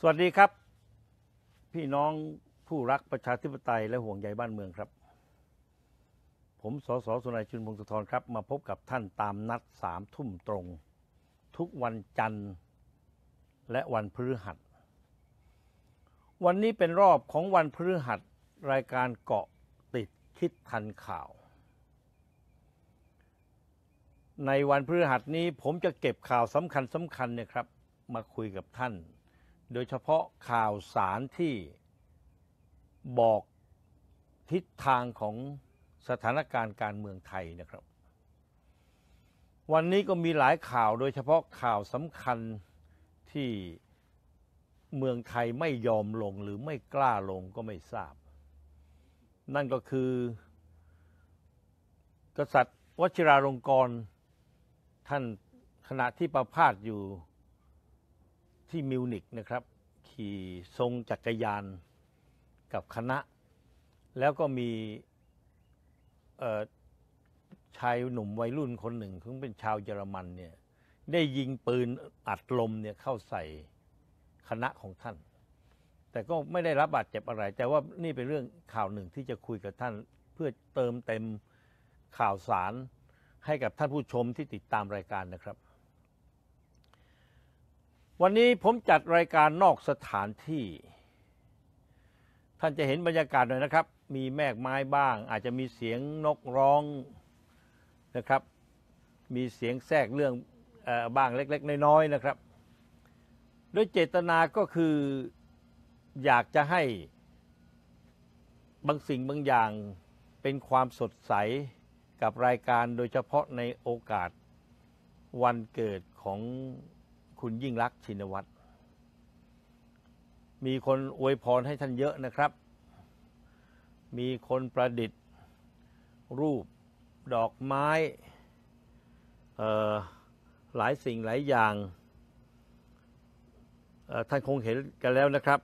สวัสดีครับ พี่น้องผู้รักประชาธิปไตยและห่วงใยบ้านเมืองครับ ผมสสสุนัยชุนพงศธรครับมาพบกับท่านตามนัดสามทุ่มตรง ทุกวันจันทร์ และวันพฤหัสวันนี้เป็นรอบของวันพฤหัสรายการเกาะติดคิดทันข่าว ในวันพฤหัสนี้ผมจะเก็บข่าวสำคัญสำคัญเนี่ยครับ มาคุยกับท่านโดยเฉพาะข่าวสารที่บอกทิศทางของสถานการณ์การเมืองไทยนะครับ วันนี้ก็มีหลายข่าวโดยเฉพาะข่าวสำคัญที่เมืองไทยไม่ยอมลงหรือไม่กล้าลงก็ไม่ทราบ นั่นก็คือ กษัตริย์วชิราลงกรณ์ท่านขณะที่ประพาสอยู่ที่มิวนิกนะครับขี่ทรงจักรยานกับคณะ แล้วก็มีชายหนุ่มวัยรุ่นคนหนึ่งซึ่งเป็นชาวเยอรมันเนี่ยได้ยิงปืนอัดลมเนี่ยเข้าใส่คณะของท่าน แต่ก็ไม่ได้รับบาดเจ็บอะไร แต่ว่านี่เป็นเรื่องข่าวหนึ่งที่จะคุยกับท่าน เพื่อเติมเต็มข่าวสารให้กับท่านผู้ชมที่ติดตามรายการนะครับวันนี้ผมจัดรายการนอกสถานที่ ท่านจะเห็นบรรยากาศหน่อยนะครับ มีแมกไม้บ้างอาจจะมีเสียงนกร้องนะครับ มีเสียงแทรกเรื่องอบ้างเล็ก ๆ น้อย ๆ นะครับ โดยเจตนาก็คืออยากจะให้บางสิ่งบางอย่างเป็นความสดใส กับรายการโดยเฉพาะในโอกาสวันเกิดของคุณยิ่งรักชินวัตร มีคนอวยพรให้ท่านเยอะนะครับ มีคนประดิษฐ์ รูปดอกไม้ หลายสิ่งหลายอย่าง ท่านคงเห็นกันแล้วนะครับ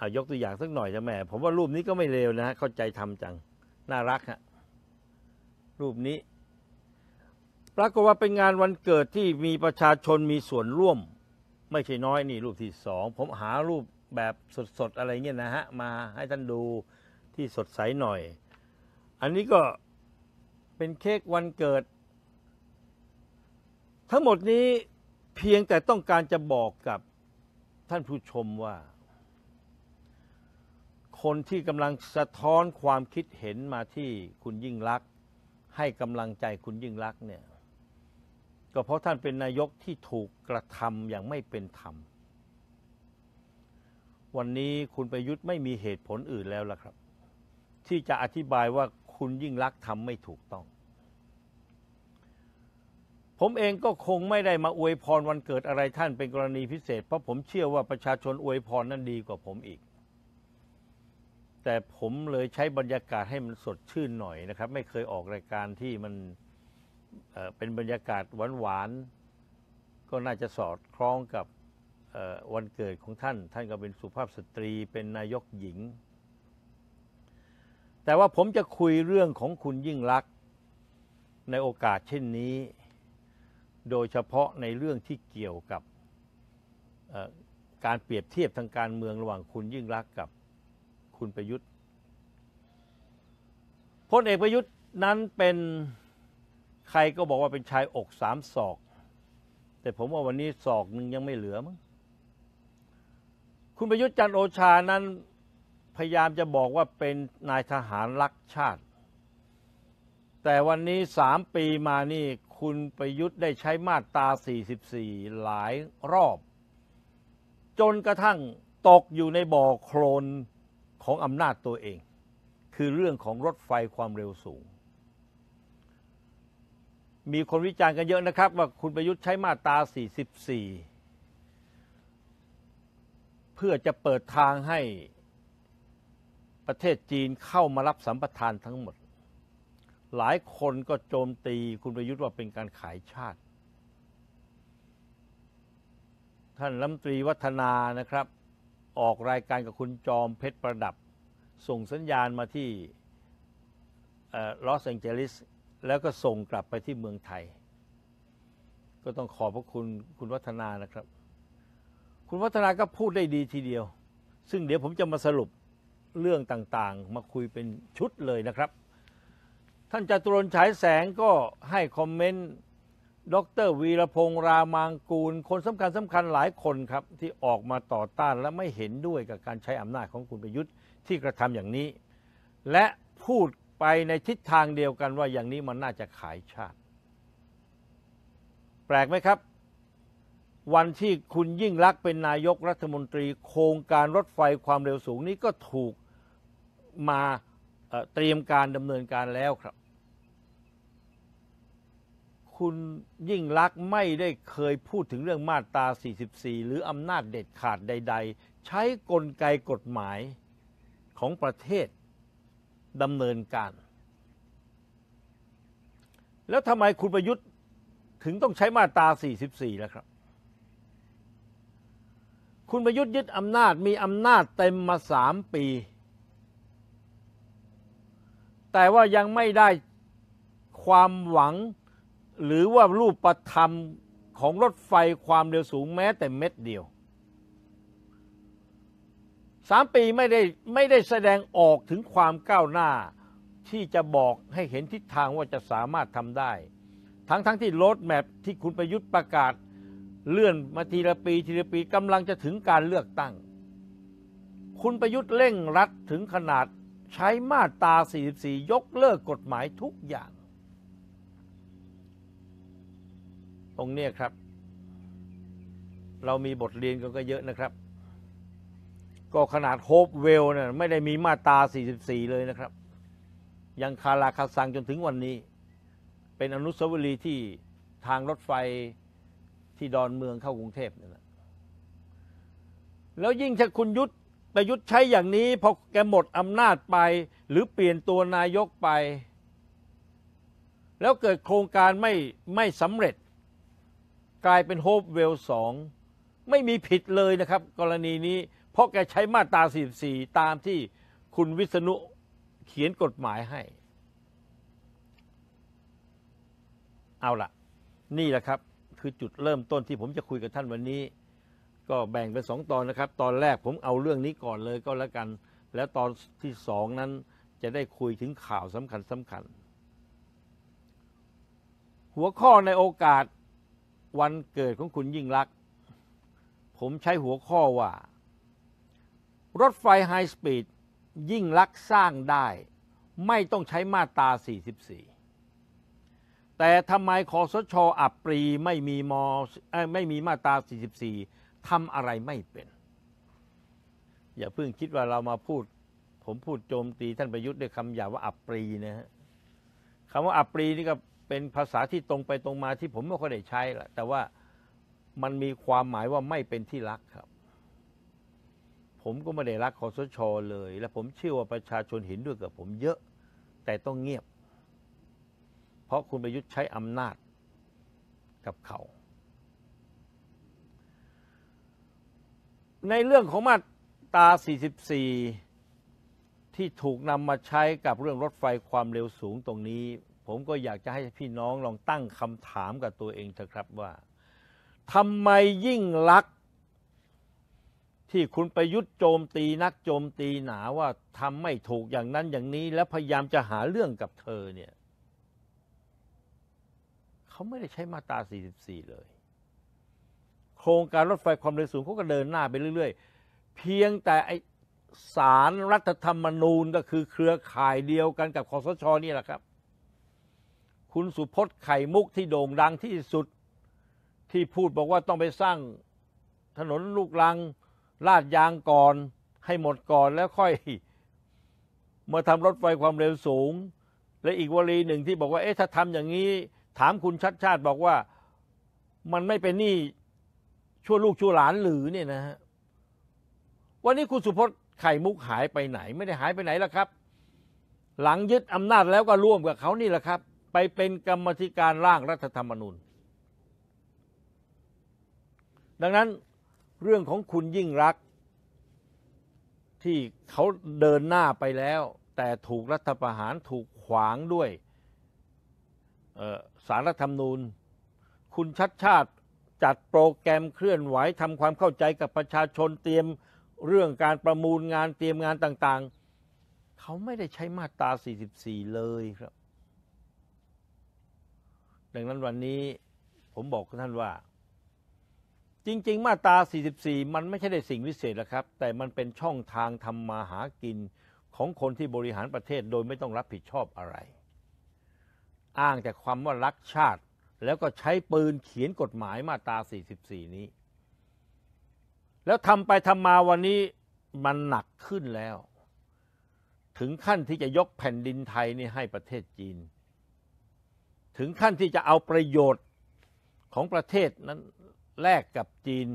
อายกตัวอย่างสักหน่อยจะแม่ผมว่ารูปนี้ก็ไม่เลวนะฮะเข้าใจทำจัง น่ารักฮะรูปนี้ปรากฏว่าเป็นงานวันเกิดที่มีประชาชนมีส่วนร่วม ไม่ใช่น้อยนี่ รูปที่สองผมหารูปแบบสดๆอะไรเงี้ยนะฮะมาให้ท่านดูที่สดใสหน่อย อันนี้ก็เป็นเค้กวันเกิด ทั้งหมดนี้เพียงแต่ต้องการจะบอกกับท่านผู้ชมว่า คนที่กำลังสะท้อนความคิดเห็นมาที่คุณยิ่งรัก ให้กำลังใจคุณยิ่งรักเนี่ยก็เพราะท่านเป็นนายกที่ถูกกระทำอย่างไม่เป็นธรรม วันนี้คุณประยุทธ์ไม่มีเหตุผลอื่นแล้วล่ะครับ ที่จะอธิบายว่าคุณยิ่งรักทำไม่ถูกต้อง ผมเองก็คงไม่ได้มาอวยพรวันเกิดอะไรท่านเป็นกรณีพิเศษ เพราะผมเชื่อว่าประชาชนอวยพรนั้นดีกว่าผมอีก แต่ผมเลยใช้บรรยากาศให้มันสดชื่นหน่อยนะครับ ไม่เคยออกรายการที่มันเป็นบรรยากาศหวานๆ ก็น่าจะสอดคล้องกับวันเกิดของท่าน ท่านก็เป็นสุภาพสตรีเป็นนายกหญิง แต่ว่าผมจะคุยเรื่องของคุณยิ่งลักษณ์ในโอกาสเช่นนี้ โดยเฉพาะในเรื่องที่เกี่ยวกับการเปรียบเทียบทางการเมือง ระหว่างคุณยิ่งรักกับคุณประยุทธ์ พลเอกประยุทธ์นั้นเป็นใครก็บอกว่าเป็นชายอกสามศอก แต่ผมว่าวันนี้ศอกหนึ่งยังไม่เหลือมั้งคุณประยุทธ์จันโอชานั้น พยายามจะบอกว่าเป็นนายทหารรักชาติ แต่วันนี้สามปีมานี่คุณประยุทธ์ได้ใช้มาตรา44 หลายรอบ จนกระทั่งตกอยู่ในบ่อโคลนของอำนาจตัวเอง คือเรื่องของรถไฟความเร็วสูงมีคนวิจารณ์กันเยอะนะครับว่าคุณประยุทธ์ใช้มาตรา44 เพื่อจะเปิดทางให้ประเทศจีนเข้ามารับสัมปทานทั้งหมด หลายคนก็โจมตีคุณประยุทธ์ว่าเป็นการขายชาติ ท่านรัฐมนตรีวัฒนานะครับ ออกรายการกับคุณจอมเพชรประดับ ส่งสัญญาณมาที่ลอสแองเจลิสแล้วก็ส่งกลับไปที่เมืองไทย ก็ต้องขอบพระคุณคุณวัฒนานะครับ คุณวัฒนาก็พูดได้ดีทีเดียว ซึ่งเดี๋ยวผมจะมาสรุปเรื่องต่างๆ มาคุยเป็นชุดเลยนะครับ ท่านจตุรนฉายแสงก็ให้คอมเมนต์ดร วีรพงษ์รามางกูล คนสำคัญสำคัญหลายคนครับ ที่ออกมาต่อต้านและไม่เห็นด้วยกับการใช้อำนาจของคุณประยุทธ์ที่กระทำอย่างนี้ และพูดไปในทิศทางเดียวกันว่าอย่างนี้มันน่าจะขายชาติ แปลกไหมครับ วันที่คุณยิ่งรักเป็นนายกรัฐมนตรี โครงการรถไฟความเร็วสูงนี้ก็ถูกมาเตรียมการดำเนินการแล้วครับ คุณยิ่งรักไม่ได้เคยพูดถึงเรื่องมาตรา 44 หรืออำนาจเด็ดขาดใดๆ ใช้กลไกกฎหมายของประเทศดำเนินการแล้วทำไมคุณประยุทธ์ถึงต้องใช้มาตรา44แล้วครับ คุณประยุทธ์ยึดอำนาจมีอำนาจเต็มมาสามปี แต่ว่ายังไม่ได้ความหวังหรือว่ารูปประธรรมของรถไฟความเร็วสูงแม้แต่เม็ดเดียวสามปีไม่ได้ไม่ได้แสดงออกถึงความก้าวหน้า ที่จะบอกให้เห็นทิศทางว่าจะสามารถทำได้ ทั้งทั้งที่โรดแมพที่คุณประยุทธ์ประกาศเลื่อนมาทีละปี ทีละปีกำลังจะถึงการเลือกตั้ง คุณประยุทธ์เร่งรัดถึงขนาดใช้มาตา 44 ยกเลิกกฎหมายทุกอย่าง ตรงนี้ครับ เรามีบทเรียนกันก็เยอะนะครับก็ขนาดโฮปเวลเนี่ยไม่ได้มีมาตา44 เลยนะครับ ยังคาราคาซังจนถึงวันนี้ เป็นอนุสาวรีย์ที่ทางรถไฟที่ดอนเมืองเข้ากรุงเทพเนี่แหละแล้วยิ่งถ้าคุณยุทธประยุทธ์ใช้อย่างนี้พอแกหมดอำนาจไปหรือเปลี่ยนตัวนายกไป แล้วเกิดโครงการไม่ไม่สำเร็จ กลายเป็นโฮปเวลสองไม่มีผิดเลยนะครับกรณีนี้เพราะแกใช้มาตรา44ตามที่คุณวิษณุเขียนกฎหมายให้ เอาละนี่แหละครับ คือจุดเริ่มต้นที่ผมจะคุยกับท่านวันนี้ ก็แบ่งเป็นสองตอนนะครับ ตอนแรกผมเอาเรื่องนี้ก่อนเลยก็แล้วกัน แล้วตอนที่สองนั้นจะได้คุยถึงข่าวสำคัญสำคัญ หัวข้อในโอกาสวันเกิดของคุณยิ่งรัก ผมใช้หัวข้อว่ารถไฟไฮสปีดยิ่งลักสร้างได้ ไม่ต้องใช้มาตรา 44 แต่ทำไมคอสชออับปรีไม่มีมอไม่มีมาตรา44ทำอะไรไม่เป็น อย่าเพิ่งคิดว่าเรามาพูด ผมพูดโจมตีท่านประยุทธ์ด้วยคำหยาว่าอับปรีนะฮะคำว่าอับปรีนี่ก็เป็นภาษาที่ตรงไปตรงมาที่ผมไม่ค่อยได้ใช้แหละแต่ว่ามันมีความหมายว่าไม่เป็นที่รักครับผมก็ไม่ได้รักคอสชอเลย และผมเชื่อว่าประชาชนเห็นด้วยกับผมเยอะแต่ต้องเงียบ เพราะคุณประยุทธ์ใช้อำนาจกับเขา ในเรื่องของมาตรา 44 ที่ถูกนำมาใช้กับเรื่องรถไฟความเร็วสูงตรงนี้ ผมก็อยากจะให้พี่น้องลองตั้งคำถามกับตัวเองเถอะครับว่าทำไมยิ่งลักที่คุณไปยุทธโจมตีนักโจมตีหนาว่าทำไม่ถูกอย่างนั้นอย่างนี้ และพยายามจะหาเรื่องกับเธอเนี่ยเขาไม่ได้ใช้มาตรา44 เลย โครงการรถไฟความเร็วสูงเขาก็เดินหน้าไปเรื่อย ๆ เพียงแต่ไอสารรัฐธรรมนูญก็คือเครือข่ายเดียวกันกับคอสชอนี่แหละครับ คุณสุพจน์ไข่มุกที่โด่งดังที่สุด ที่พูดบอกว่าต้องไปสร้างถนนลูกลังลาดยางก่อนให้หมดก่อนแล้วค่อยมาทำรถไฟความเร็วสูง และอีกวลีหนึ่งที่บอกว่าเอ๊ะถ้าทำอย่างนี้ ถามคุณชัดชาติ บอกว่ามันไม่เป็นหนี้ชั่วลูกชั่วหลานหรือเนี่ยนะฮะวันนี้คุณสุพจน์ไข่มุกหายไปไหน ไม่ได้หายไปไหนล้ะครับ หลังยึดอำนาจแล้วก็ร่วมกับเขานี่แหละครับ ไปเป็นกรรมธิการร่างรัฐธรรมนูญ ดังนั้นเรื่องของคุณยิ่งรักที่เขาเดินหน้าไปแล้ว แต่ถูกรัฐประหารถูกขวางด้วย สารรัฐธรรมนูญคุณชัดชาติจัดโปรแกรมเคลื่อนไหวทำความเข้าใจกับประชาชนเตรียมเรื่องการประมูลงานเตรียมงานต่างๆ เขาไม่ได้ใช้มาตรา44 เลยครับ ดังนั้นวันนี้ผมบอกท่านว่าจริงๆ มาตรา44 มันไม่ใช่ได้สิ่งวิเศษหรอกครับ แต่มันเป็นช่องทางทำมาหากินของคนที่บริหารประเทศ โดยไม่ต้องรับผิดชอบอะไร อ้างแต่ความว่ารักชาติ แล้วก็ใช้ปืนเขียนกฎหมายมาตรา44 นี้ แล้วทำไปทำมาวันนี้มันหนักขึ้นแล้ว ถึงขั้นที่จะยกแผ่นดินไทยนี่ให้ประเทศจีน ถึงขั้นที่จะเอาประโยชน์ของประเทศนั้นแลกกับจีน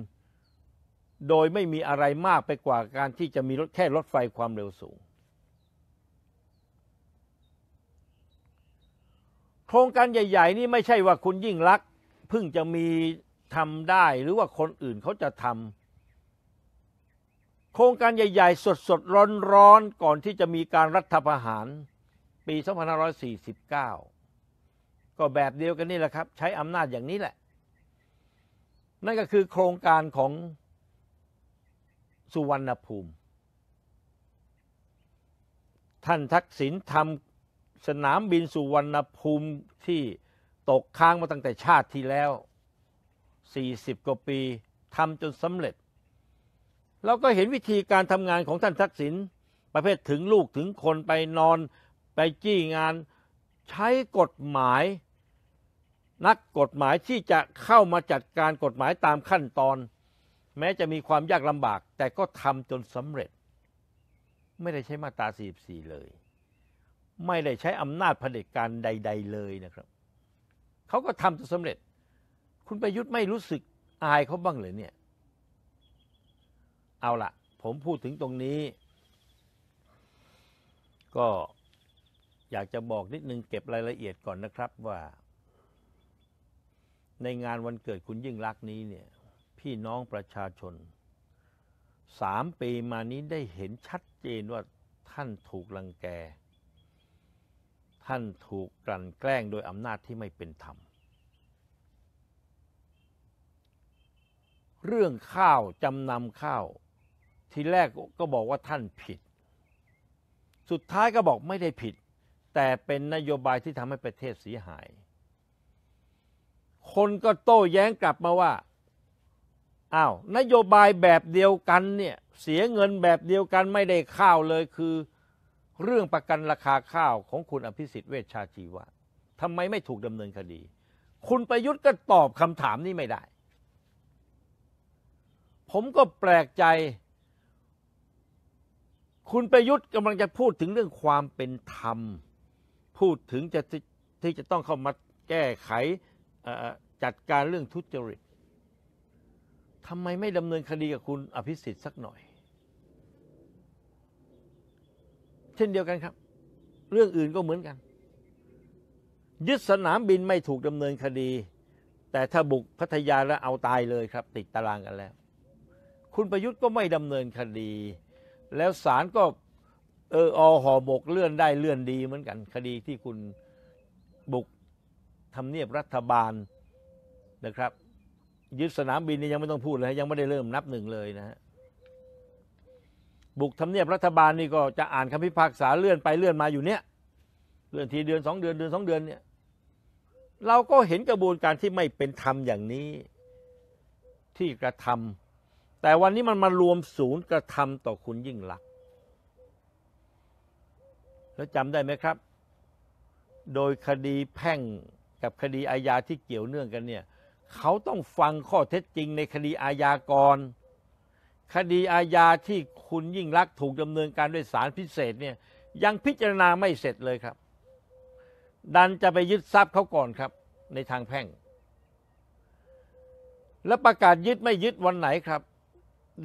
โดยไม่มีอะไรมากไปกว่าการที่จะมีรถแค่รถไฟความเร็วสูง โครงการใหญ่ ๆ นี่ไม่ใช่ว่าคุณยิ่งรักเพิ่งจะมีทำได้หรือว่าคนอื่นเขาจะทำโครงการใหญ่ ๆ สด ๆ ร้อนๆก่อนที่จะมีการรัฐประหาร ปี2549 ก็แบบเดียวกันนี่แหละครับ ใช้อำนาจอย่างนี้แหละนั่นก็คือโครงการของสุวรรณภูมิ ท่านทักษิณทำสนามบินสุวรรณภูมิที่ตกค้างมาตั้งแต่ชาติที่แล้ว 40กว่าปีทำจนสำเร็จ เราก็เห็นวิธีการทำงานของท่านทักษิณประเภทถึงลูกถึงคนไปนอนไปจี้งานใช้กฎหมายนักกฎหมายที่จะเข้ามาจัดการกฎหมายตามขั้นตอน แม้จะมีความยากลำบาก แต่ก็ทำจนสำเร็จ ไม่ได้ใช้มาตรา44เลย ไม่ได้ใช้อำนาจเผด็จการใดๆเลยนะครับเขาก็ทำจนสำเร็จ คุณไปยุทธไม่รู้สึกอายเขาบ้างเลยเนี่ย เอาละผมพูดถึงตรงนี้ ก็อยากจะบอกนิดนึงเก็บรายละเอียดก่อนนะครับว่าในงานวันเกิดคุณยิ่งรักนี้เนี่ยพี่น้องประชาชนสามปีมานี้ได้เห็นชัดเจนว่าท่านถูกลังแก ท่านถูกกลั่นแกล้งโดยอำนาจที่ไม่เป็นธรรม เรื่องข้าว จำนำข้าวทีแรกก็บอกว่าท่านผิด สุดท้ายก็บอกไม่ได้ผิด แต่เป็นนโยบายที่ทำให้ประเทศเสียหายคนก็โต้แย้งกลับมาว่า อ้าว นโยบายแบบเดียวกันเนี่ย เสียเงินแบบเดียวกันไม่ได้ข้าวเลยคือเรื่องประกันราคาข้าวของคุณอภิสิทธิ์ เวชชาชีวะทำไมไม่ถูกดำเนินคดี คุณประยุทธ์ก็ตอบคำถามนี้ไม่ได้ ผมก็แปลกใจ คุณประยุทธ์กำลังจะพูดถึงเรื่องความเป็นธรรม พูดถึงจะที่จะต้องเข้ามาแก้ไขจัดการเรื่องทุจริตทำไมไม่ดำเนินคดีกับคุณอภิสิทธิ์สักหน่อย เช่นเดียวกันครับ เรื่องอื่นก็เหมือนกัน ยึดสนามบินไม่ถูกดำเนินคดี แต่ถ้าบุกพัทยาแล้วเอาตายเลยครับ ติดตารางกันแล้ว คุณประยุทธ์ก็ไม่ดำเนินคดี แล้วศาลก็เอออห่อหมก เลื่อนได้เลื่อนดีเหมือนกัน คดีที่คุณบุกทำเนียบรัฐบาลนะครับยึดสนามบินนี่ยังไม่ต้องพูดเลยยังไม่ได้เริ่มนับหนึ่งเลยนะฮะบุกทำเนียบรัฐบาลนี่ก็จะอ่านคำพิพากษาเลื่อนไปเลื่อนมาอยู่เนี่ยเลื่อนทีเดือนสองเดือนเดือนสองเดือนเนี่ยเราก็เห็นกระบวนการที่ไม่เป็นธรรมอย่างนี้ที่กระทำ แต่วันนี้มันมารวมศูนย์กระทำต่อคุณยิ่งหลักแล้วจำได้ไหมครับ โดยคดีแพ่งกับคดีอาญาที่เกี่ยวเนื่องกันเนี่ยเขาต้องฟังข้อเท็จจริงในคดีอาญาก่อนคดีอาญาที่คุณยิ่งรักถูกดำเนินการด้วยสารพิเศษเนี่ยยังพิจารณาไม่เสร็จเลยครับ ดันจะไปยึดทรัพย์เขาก่อนครับในทางแพ่ง และประกาศยึดไม่ยึดวันไหนครับ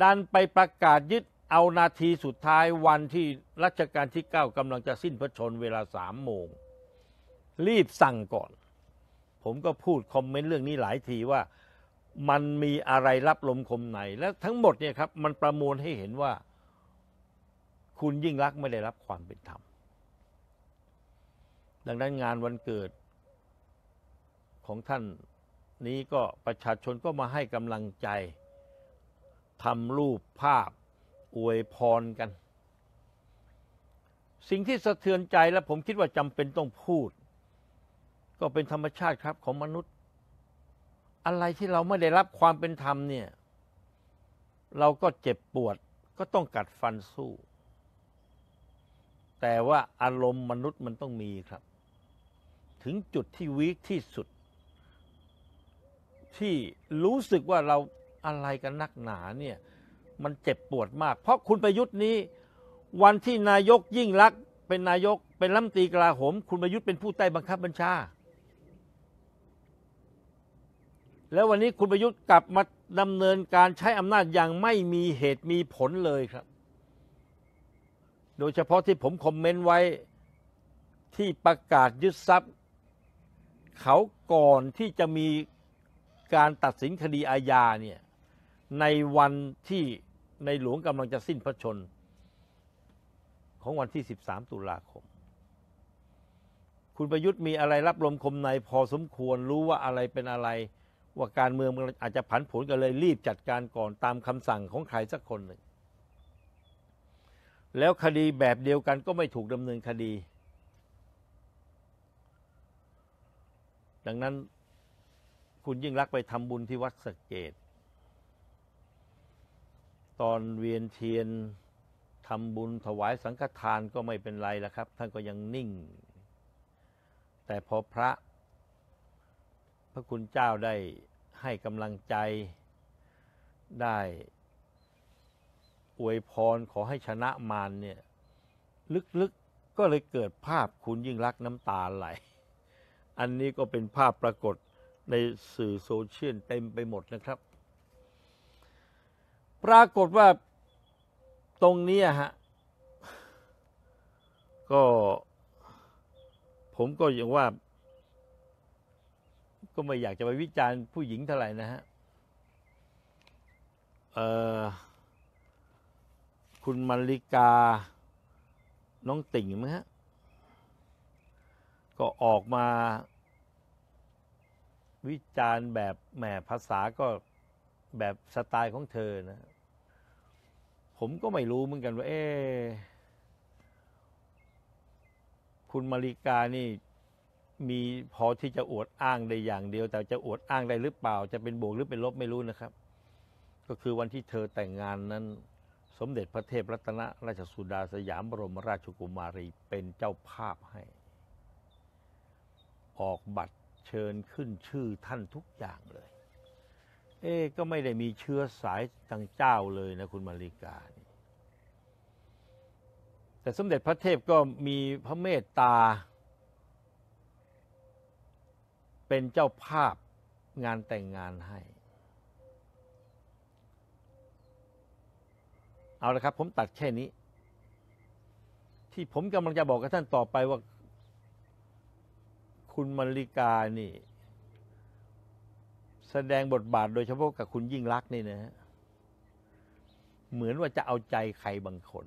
ดันไปประกาศยึดเอานาทีสุดท้ายวันที่รัชกาลที่9กากำลังจะสิ้นพระชนเวลาสามโมง รีบสั่งก่อนผมก็พูดคอมเมนต์เรื่องนี้หลายทีว่ามันมีอะไรรับลมคมไหน และทั้งหมดเนี่ยครับ มันประมวลให้เห็นว่า คุณยิ่งรักไม่ได้รับความเป็นธรรม ดังนั้นงานวันเกิดของท่านนี้ก็ประชาชนก็มาให้กำลังใจทำรูปภาพอวยพรกัน สิ่งที่สะเทือนใจและผมคิดว่าจำเป็นต้องพูดก็เป็นธรรมชาติครับของมนุษย์ อะไรที่เราไม่ได้รับความเป็นธรรมเนี่ย เราก็เจ็บปวด ก็ต้องกัดฟันสู้ แต่ว่าอารมณ์มนุษย์มันต้องมีครับ ถึงจุดที่วิกที่สุด ที่รู้สึกว่าเราอะไรกันนักหนาเนี่ย มันเจ็บปวดมาก เพราะคุณประยุทธ์นี้ วันที่นายกยิ่งรัก เป็นนายกเป็นรัฐมนตรีกลาโหม คุณประยุทธ์เป็นผู้ใต้บังคับบัญชาแล้ววันนี้คุณประยุทธ์กลับมาดำเนินการใช้อำนาจอย่างไม่มีเหตุมีผลเลยครับ โดยเฉพาะที่ผมคอมเมนต์ไว้ที่ประกาศยึดทรัพย์ เขาก่อนที่จะมีการตัดสินคดีอาญาเนี่ยในวันที่ในหลวงกำลังจะสิ้นพระชน ของวันที่ 13 ตุลาคม คุณประยุทธ์มีอะไรรับลมคมในพอสมควรรู้ว่าอะไรเป็นอะไรว่าการเมืองมันอาจจะผันผลกันเลยรีบจัดการก่อนตามคำสั่งของใครสักคนหนึ่งแล้วคดีแบบเดียวกันก็ไม่ถูกดำเนินคดี ดังนั้นคุณยิ่งรักไปทำบุญที่วัดสเกต ตอนเวียนเทียนทำบุญถวายสังฆทานก็ไม่เป็นไรละครับ ท่านก็ยังนิ่ง แต่พอพระพระคุณเจ้าได้ให้กำลังใจได้อวยพรขอให้ชนะมารเนี่ย ลึกๆ ก็เลยเกิดภาพคุณยิ่งรักน้ำตาไหล อันนี้ก็เป็นภาพปรากฏในสื่อโซเชียลเต็มไปหมดนะครับ ปรากฏว่าตรงนี้ฮะ ก็ผมก็ยังว่าก็ไม่อยากจะไปวิจารณ์ผู้หญิงเท่าไหร่นะฮะ คุณมาริกา น้องติ่งมั้งฮะ ก็ออกมาวิจารณ์แบบแหมภาษาก็แบบสไตล์ของเธอนะ ผมก็ไม่รู้เหมือนกันว่าเอ๊คุณมาริกานี่มีพอที่จะอวดอ้างได้อย่าง เดียวแต่จะอวดอ้างได้หรือเปล่า จะเป็นบวกหรือเป็นลบไม่รู้นะครับ ก็คือวันที่เธอแต่งงานนั้น สมเด็จพระเทพรัตนราชสุดาสยามบรมราชกุมารีเป็นเจ้าภาพให้ ออกบัตรเชิญขึ้นชื่อท่านทุกอย่างเลย เอ๊ก็ไม่ได้มีเชื้อสายทางเจ้าเลยนะคุณมาริกาแต่สมเด็จพระเทพก็มีพระเมตตาเป็นเจ้าภาพงานแต่งงานให้ เอาละครับผมตัดแค่นี้ ที่ผมกำลังจะบอกกับท่านต่อไปว่า คุณมริกานี่ แสดงบทบาทโดยเฉพาะกับคุณยิ่งรักนี่นะฮะเหมือนว่าจะเอาใจใครบางคน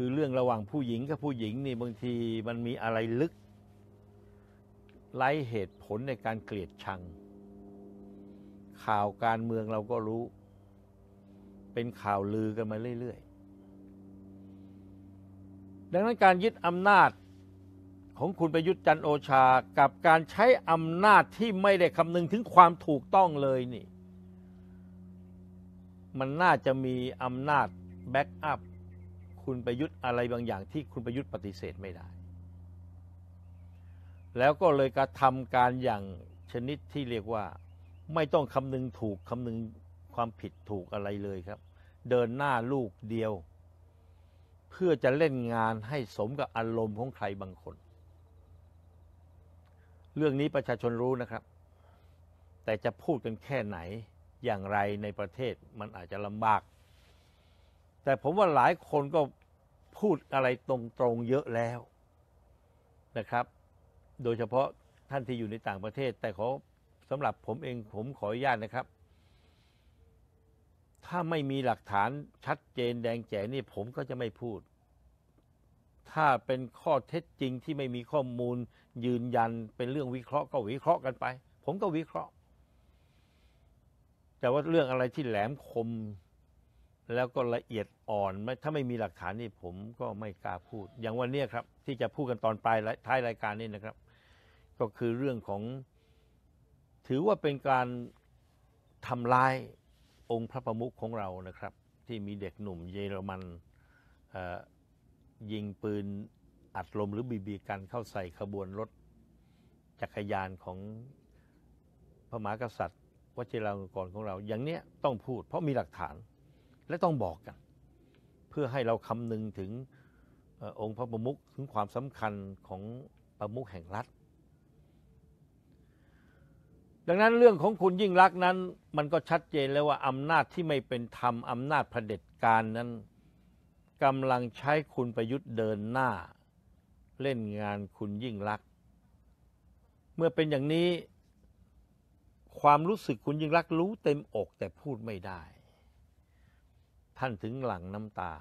คือเรื่องระหว่างผู้หญิงกับผู้หญิงนี่บางทีมันมีอะไรลึกไร้เหตุผลในการเกลียดชัง ข่าวการเมืองเราก็รู้ เป็นข่าวลือกันมาเรื่อยๆ ดังนั้นการยึดอำนาจของคุณประยุทธ์จันโอชา กับการใช้อำนาจที่ไม่ได้คำนึงถึงความถูกต้องเลยนี่มันน่าจะมีอำนาจแบ็กอัพคุณประยุทธ์อะไรบางอย่างที่คุณประยุทธ์ปฏิเสธไม่ได้ แล้วก็เลยกระทำการอย่างชนิดที่เรียกว่า ไม่ต้องคำนึงถูกคำนึงความผิดถูกอะไรเลยครับ เดินหน้าลูกเดียว เพื่อจะเล่นงานให้สมกับอารมณ์ของใครบางคน เรื่องนี้ประชาชนรู้นะครับ แต่จะพูดกันแค่ไหนอย่างไรในประเทศมันอาจจะลำบาก แต่ผมว่าหลายคนก็พูดอะไรตรงๆเยอะแล้วนะครับ โดยเฉพาะท่านที่อยู่ในต่างประเทศ แต่ขอสำหรับผมเองผมขออนุญาตนะครับ ถ้าไม่มีหลักฐานชัดเจนแดงแจ๋นี่ผมก็จะไม่พูด ถ้าเป็นข้อเท็จจริงที่ไม่มีข้อมูล ยืนยันเป็นเรื่องวิเคราะห์ก็วิเคราะห์กันไป ผมก็วิเคราะห์ แต่ว่าเรื่องอะไรที่แหลมคมแล้วก็ละเอียดอ่อนถ้าไม่มีหลักฐานนี่ผมก็ไม่กล้าพูด อย่างวันนี้ครับที่จะพูดกันตอนปลาย ท้ายรายการนี่นะครับ ก็คือเรื่องของถือว่าเป็นการทำลายองค์พระประมุขของเรานะครับ ที่มีเด็กหนุ่มเยอรมันยิงปืนอัดลมหรือบีบีกันเข้าใส่ขบวนรถจักรยานของพระมหากษัตริย์ วชิราลงกรณ์ของเรา อย่างเนี้ยต้องพูดเพราะมีหลักฐานและต้องบอกกัน เพื่อให้เราคำนึงถึงองค์พระประมุขถึงความสำคัญของประมุขแห่งรัฐ ดังนั้นเรื่องของคุณยิ่งรักนั้น มันก็ชัดเจนแล้วว่าอำนาจที่ไม่เป็นธรรมอำนาจเผด็จการนั้นกำลังใช้คุณประยุทธ์เดินหน้าเล่นงานคุณยิ่งรักเมื่อเป็นอย่างนี้ความรู้สึกคุณยิ่งรักรู้เต็มอกแต่พูดไม่ได้ท่านถึงหลั่งน้ำตา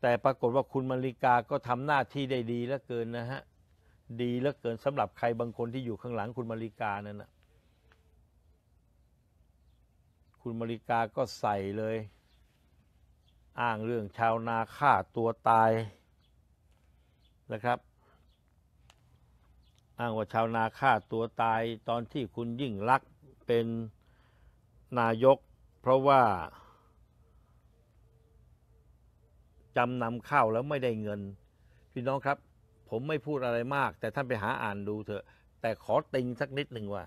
แต่ปรากฏว่าคุณมาริกาก็ทำหน้าที่ได้ดีเหลือเกินนะฮะ ดีเหลือเกินสำหรับใครบางคนที่อยู่ข้างหลังคุณมาริกานั่นนะคุณมาริกาก็ใส่เลย อ้างเรื่องชาวนาฆ่าตัวตายนะครับ อ้างว่าชาวนาฆ่าตัวตาย ตอนที่คุณยิ่งรักเป็นนายกเพราะว่าจำนำข้าวแล้วไม่ได้เงิน พี่น้องครับ ผมไม่พูดอะไรมาก แต่ท่านไปหาอ่านดูเถอะ แต่ขอติงสักนิดหนึ่งว่า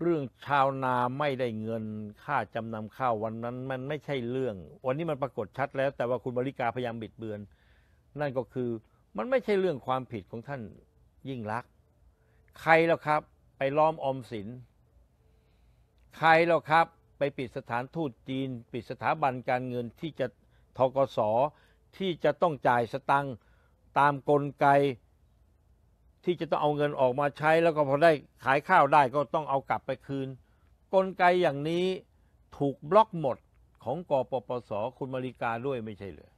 เรื่องชาวนาไม่ได้เงิน ค่าจำนำข้าววันนั้น มันไม่ใช่เรื่อง วันนี้มันปรากฏชัดแล้ว แต่ว่าคุณบริกาพยายามบิดเบือน นั่นก็คือมันไม่ใช่เรื่องความผิดของท่านยิ่งรัก ใครแล้วครับ ไปล้อมอมสินใครแล้วครับไปปิดสถานทูตจีน ปิดสถาบันการเงินที่จะทกศที่จะต้องจ่ายสตังตามกลไก ที่จะต้องเอาเงินออกมาใช้แล้วก็พอได้ขายข้าวได้ก็ต้องเอากลับไปคืน กลไกอย่างนี้ถูกบล็อกหมดของกอปปสคุณมาริกาด้วยไม่ใช่เหรอ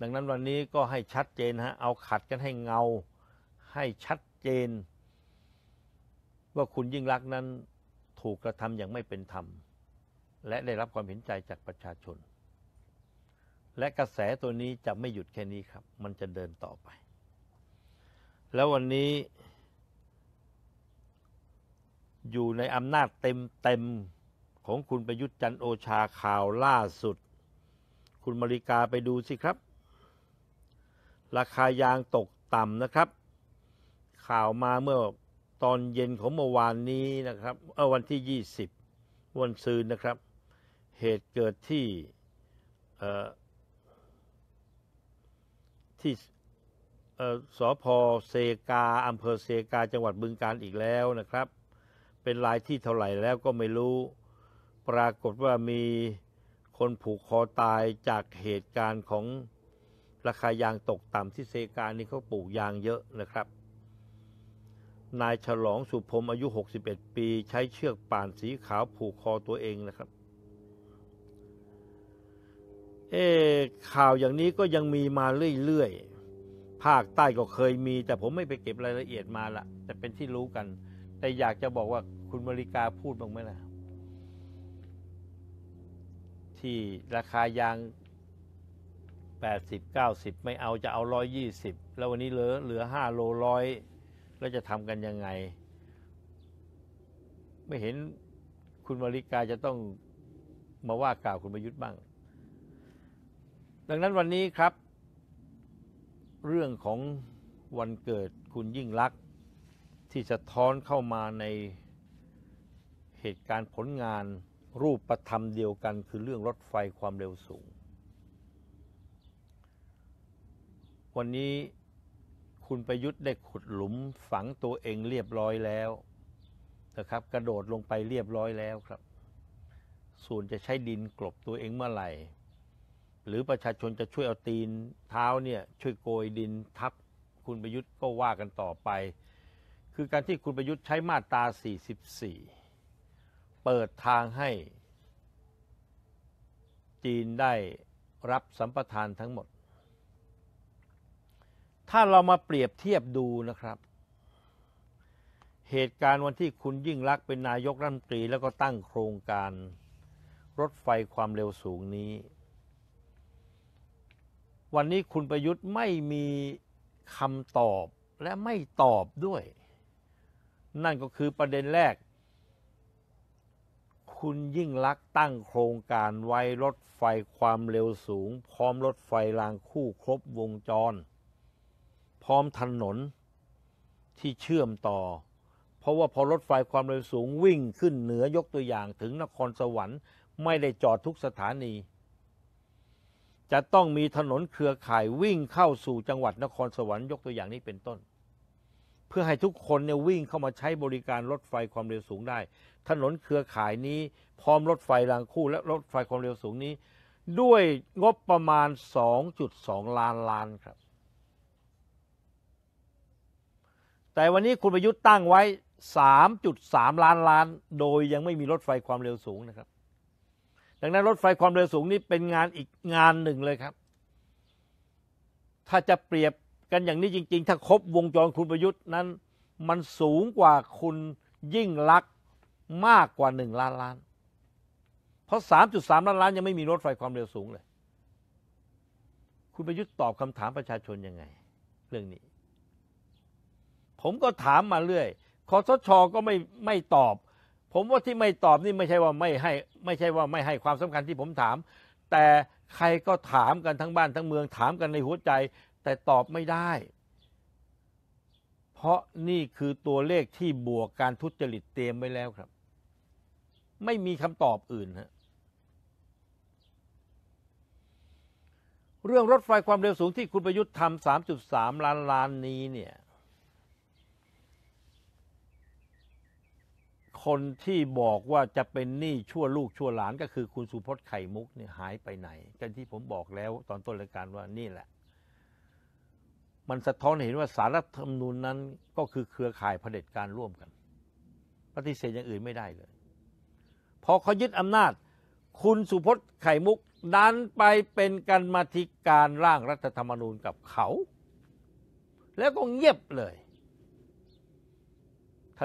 ดังนั้นวันนี้ก็ให้ชัดเจนฮะ เอาขัดกันให้เงา ให้ชัดเจน ว่าคุณยิ่งรักนั้นถูกกระทำอย่างไม่เป็นธรรม และได้รับความเห็นใจจากประชาชน และกระแสตัวนี้จะไม่หยุดแค่นี้ครับ มันจะเดินต่อไป แล้ววันนี้ อยู่ในอำนาจเต็มเต็มของคุณประยุทธ์จันโอชาข่าวล่าสุด คุณมริกาไปดูสิครับ ราคายางตกต่ำนะครับ ข่าวมาเมื่อตอนเย็นของเมื่อวานนี้นะครับเออวันที่ 20 วันซืนนะครับ เหตุเกิดที่ที่สพเซกาอำเภอเซกาจังหวัดบึงการอีกแล้วนะครับ เป็นลายที่เท่าไหร่แล้วก็ไม่รู้ ปรากฏว่ามีคนผูกคอตายจากเหตุการณ์ของราคายางตกต่ำที่เซกานี่เขาปลูกยางเยอะนะครับนายฉลองสุพรมอายุ 61 ปี ใช้เชือกป่านสีขาวผูกคอตัวเองนะครับ เอ๊ข่าวอย่างนี้ก็ยังมีมาเรื่อย ๆ ภาคใต้ก็เคยมี แต่ผมไม่ไปเก็บรายละเอียดมาละแต่เป็นที่รู้กัน แต่อยากจะบอกว่าคุณมริกาพูดบ้างไหมล่ะที่ราคายาง80 90 ไม่เอาจะเอา 120 แล้ววันนี้เหลือเหลือ5โลร้อยแล้วจะทำกันยังไง ไม่เห็นคุณมริกาจะต้องมาว่ากล่าวคุณประยุทธ์บ้าง ดังนั้นวันนี้ครับ เรื่องของวันเกิดคุณยิ่งลักษณ์ที่สะท้อนเข้ามาในเหตุการณ์ผลงานรูปประธรรมเดียวกัน คือเรื่องรถไฟความเร็วสูง วันนี้คุณประยุทธ์ได้ขุดหลุมฝังตัวเองเรียบร้อยแล้วนะครับกระโดดลงไปเรียบร้อยแล้วครับส่วนจะใช้ดินกลบตัวเองเมื่อไหร่ หรือประชาชนจะช่วยเอาตีนเท้าเนี่ยช่วยโกยดินทับคุณประยุทธ์ก็ว่ากันต่อไป คือการที่คุณประยุทธ์ใช้มาตรา 44 เปิดทางให้จีนได้รับสัมปทานทั้งหมดถ้าเรามาเปรียบเทียบดูนะครับ เหตุการณ์วันที่คุณยิ่งรักเป็นนายกรัฐมนตรีแล้วก็ตั้งโครงการรถไฟความเร็วสูงนี้ วันนี้คุณประยุทธ์ไม่มีคำตอบและไม่ตอบด้วย นั่นก็คือประเด็นแรก คุณยิ่งรักตั้งโครงการไว้รถไฟความเร็วสูง พร้อมรถไฟรางคู่ครบวงจรพร้อมถนนที่เชื่อมต่อ เพราะว่าพอรถไฟความเร็วสูงวิ่งขึ้นเหนือยกตัวอย่างถึงนครสวรรค์ ไม่ได้จอดทุกสถานี จะต้องมีถนนเครือข่ายวิ่งเข้าสู่จังหวัดนครสวรรค์ยกตัวอย่างนี้เป็นต้น เพื่อให้ทุกคนเนี่ยวิ่งเข้ามาใช้บริการรถไฟความเร็วสูงได้ ถนนเครือข่ายนี้ พร้อมรถไฟรางคู่ และรถไฟความเร็วสูงนี้ ด้วยงบประมาณ 2.2 ล้านล้านครับแต่วันนี้คุณประยุทธ์ตั้งไว้ 3.3 ล้านล้าน โดยยังไม่มีรถไฟความเร็วสูงนะครับ ดังนั้นรถไฟความเร็วสูงนี่เป็นงานอีกงานหนึ่งเลยครับ ถ้าจะเปรียบกันอย่างนี้จริงๆ ถ้าครบวงจรคุณประยุทธ์นั้น มันสูงกว่าคุณยิ่งลักษณ์มากกว่า 1 ล้านล้าน เพราะ 3.3 ล้านล้านยังไม่มีรถไฟความเร็วสูงเลย คุณประยุทธ์ตอบคำถามประชาชนยังไง เรื่องนี้ผมก็ถามมาเรื่อยคอสชก็ไม่ไม่ตอบ ผมว่าที่ไม่ตอบนี่ไม่ใช่ว่าไม่ให้ไม่ใช่ว่าไม่ให้ความสำคัญที่ผมถาม แต่ใครก็ถามกันทั้งบ้านทั้งเมืองถามกันในหัวใจ แต่ตอบไม่ได้ เพราะนี่คือตัวเลขที่บวกการทุจริตเตรียมไว้แล้วครับ ไม่มีคำตอบอื่นฮะ เรื่องรถไฟความเร็วสูงที่คุณประยุทธ์ทำ3.3 ล้าน ล้านนี้เนี่ยคนที่บอกว่าจะเป็นหนี้ชั่วลูกชั่วหลาน ก็คือคุณสุพจน์ไข่มุกเนี่ยหายไปไหนกันที่ผมบอกแล้วตอนต้นรายการว่านี่แหละ มันสะท้อนเห็นว่าสารรัฐธรรมนูญนั้นก็คือเครือข่ายเผด็จการร่วมกันปฏิเสธอย่างอื่นไม่ได้เลยพอเขายึดอำนาจ คุณสุพจน์ไข่มุกดันไปเป็นกันมธิการร่างรัฐธรรมนูญกับเขาแล้วก็เงียบเลย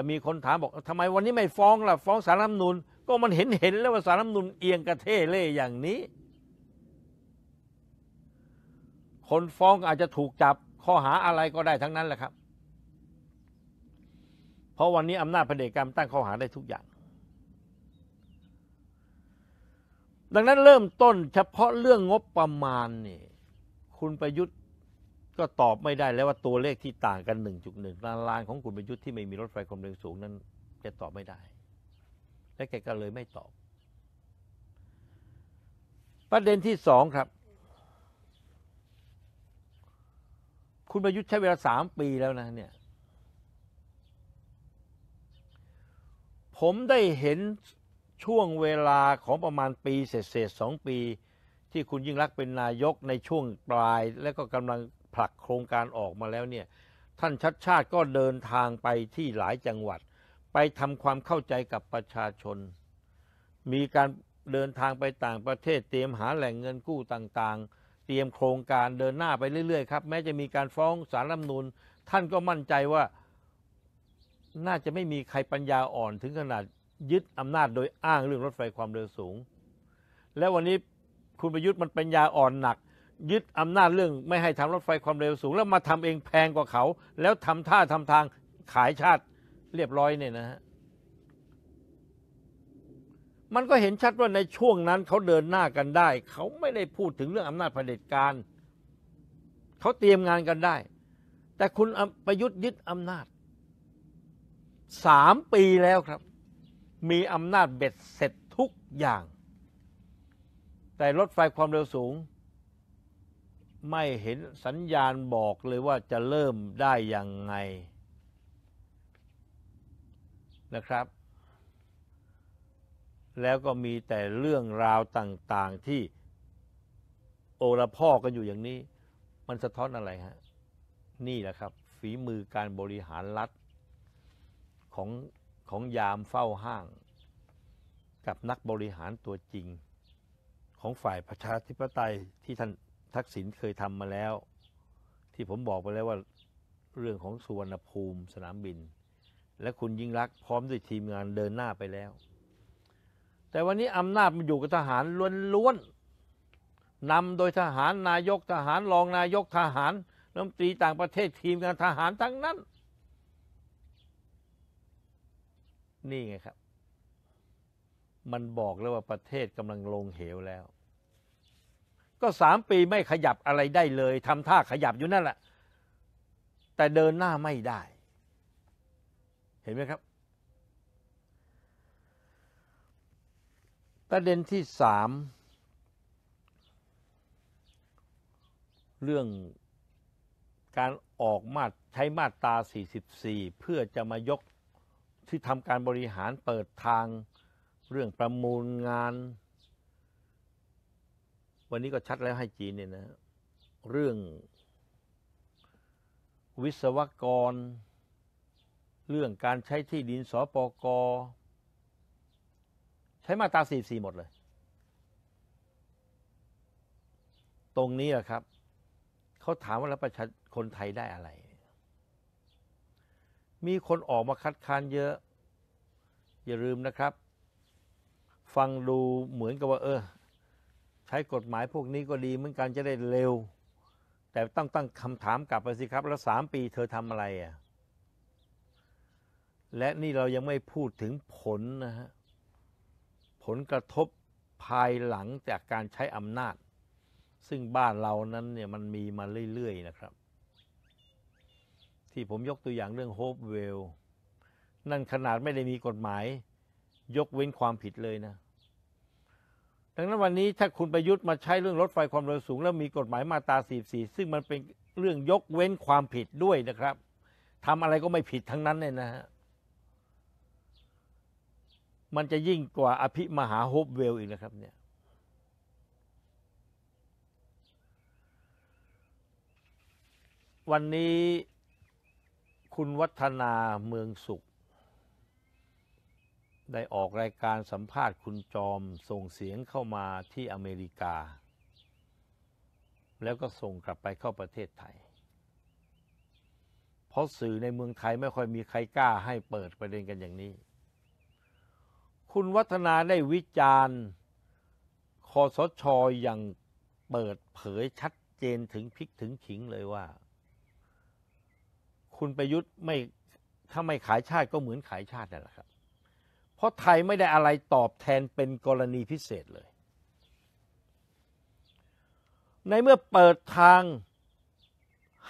ถ้ามีคนถามบอกทำไมวันนี้ไม่ฟ้องล่ะฟ้องสารรัฐมนูลก็มันเห็นเห็นแล้วว่าสารรัฐมนูลเอียงกระเทเล่อย่างนี้ คนฟ้องอาจจะถูกจับข้อหาอะไรก็ได้ทั้งนั้นแหละครับ เพราะวันนี้อำนาจเผด็จการตั้งข้อหาได้ทุกอย่าง ดังนั้นเริ่มต้นเฉพาะเรื่องงบประมาณนี่ คุณประยุทธก็ตอบไม่ได้แล้วว่าตัวเลขที่ต่างกัน 1.1ล้านล้านของคุณประยุทธ์ที่ไม่มีรถไฟความเร็วสูงนั้น จะตอบไม่ได้ และแกก็เลยไม่ตอบ ประเด็นที่สองครับ คุณประยุทธ์ใช้เวลาสามปีแล้วนะเนี่ยผมได้เห็นช่วงเวลาของประมาณปีเศษๆสองปี ที่คุณยิ่งรักเป็นนายกในช่วงปลาย และก็กำลังผลักโครงการออกมาแล้วเนี่ยท่านชัดชาติก็เดินทางไปที่หลายจังหวัด ไปทำความเข้าใจกับประชาชน มีการเดินทางไปต่างประเทศ เตรียมหาแหล่งเงินกู้ต่างๆ เตรียมโครงการเดินหน้าไปเรื่อยๆครับแม้จะมีการฟ้องสารรัฐมนูลท่านก็มั่นใจว่าน่าจะไม่มีใครปัญญาอ่อนถึงขนาดยึดอำนาจโดยอ้างเรื่องรถไฟความเร็วสูง และวันนี้คุณประยุทธ์มันปัญญาอ่อนหนักยึดอำนาจเรื่องไม่ให้ทำรถไฟความเร็วสูง แล้วมาทำเองแพงกว่าเขา แล้วทำท่าทำทางขายชาติเรียบร้อยเนี่ยนะฮะมันก็เห็นชัดว่าในช่วงนั้นเขาเดินหน้ากันได้เขาไม่ได้พูดถึงเรื่องอำนาจเผด็จการเขาเตรียมงานกันได้ แต่คุณประยุทธ์ยึดอำนาจสามปีแล้วครับ มีอำนาจเบ็ดเสร็จทุกอย่าง แต่รถไฟความเร็วสูงไม่เห็นสัญญาณบอกเลยว่าจะเริ่มได้ยังไงนะครับ แล้วก็มีแต่เรื่องราวต่าง ๆที่โอละพ่อกันอยู่อย่างนี้ มันสะท้อนอะไรฮะ นี่แหละครับฝีมือการบริหารรัฐของของยามเฝ้าห้าง กับนักบริหารตัวจริง ของฝ่ายประชาธิปไตยที่ท่านทักษิณเคยทำมาแล้ว ที่ผมบอกไปแล้วว่า เรื่องของสุวรรณภูมิสนามบิน และคุณยิ่งรักพร้อมด้วยทีมงานเดินหน้าไปแล้ว แต่วันนี้อำนาจมันอยู่กับทหารล้วนๆนำโดยทหารนายกทหาร รองนายกทหารรัฐมนตรีต่างประเทศทีมงานทหารทั้งนั้น นี่ไงครับ มันบอกแล้วว่าประเทศกำลังลงเหวแล้วก็สามปีไม่ขยับอะไรได้เลยทำท่าขยับอยู่ นั่น แหละ แต่เดินหน้าไม่ได้ เห็นไหมครับ ประเด็นที่สามเรื่องการออกมา ใช้มาตรา44 เพื่อจะมายกที่ทำการบริหารเปิดทางเรื่องประมูลงานวันนี้ก็ชัดแล้วให้จีนเนี่ยนะ เรื่อง วิศวกร เรื่องการใช้ที่ดินสปกใช้มาตราสี่สี่หมดเลย ตรงนี้แหละครับ เขาถามว่าแล้วประชาคนไทยได้อะไร มีคนออกมาคัดค้านเยอะ อย่าลืมนะครับ ฟังดูเหมือนกับว่า เออใช้กฎหมายพวกนี้ก็ดีเหมือนกันจะได้เร็ว แต่ต้องตั้งคำถามกลับไปสิครับแล้วสามปีเธอทำอะไรอ่ะและนี่เรายังไม่พูดถึงผลนะฮะผลกระทบภายหลังจากการใช้อำนาจ ซึ่งบ้านเรานั้นเนี่ยมันมีมาเรื่อยๆนะครับ ที่ผมยกตัวอย่างเรื่องโฮปเวลนั่นขนาดไม่ได้มีกฎหมายยกเว้นความผิดเลยนะดังนั้นวันนี้ถ้าคุณประยุทธ์มาใช้เรื่องรถไฟความเร็วสูงแล้วมีกฎหมายมาตรา 44 ซึ่งมันเป็นเรื่องยกเว้นความผิดด้วยนะครับทำอะไรก็ไม่ผิดทั้งนั้นเนี่ยนะฮะมันจะยิ่งกว่าอภิมหาโฮบเวลอีกนะครับเนี่ยวันนี้คุณวัฒนาเมืองสุขได้ออกรายการสัมภาษณ์คุณจอมส่งเสียงเข้ามาที่อเมริกา แล้วก็ส่งกลับไปเข้าประเทศไทย เพราะสื่อในเมืองไทยไม่ค่อยมีใครกล้าให้เปิดประเด็นกันอย่างนี้ คุณวัฒนาได้วิจารณ์คอสชออย่างเปิดเผยชัดเจนถึงพิกถึงขิงเลยว่า คุณประยุทธ์ไม่ถ้าไม่ขายชาติก็เหมือนขายชาตินั่นแหละครับเพราะไทยไม่ได้อะไรตอบแทนเป็นกรณีพิเศษเลย ในเมื่อเปิดทาง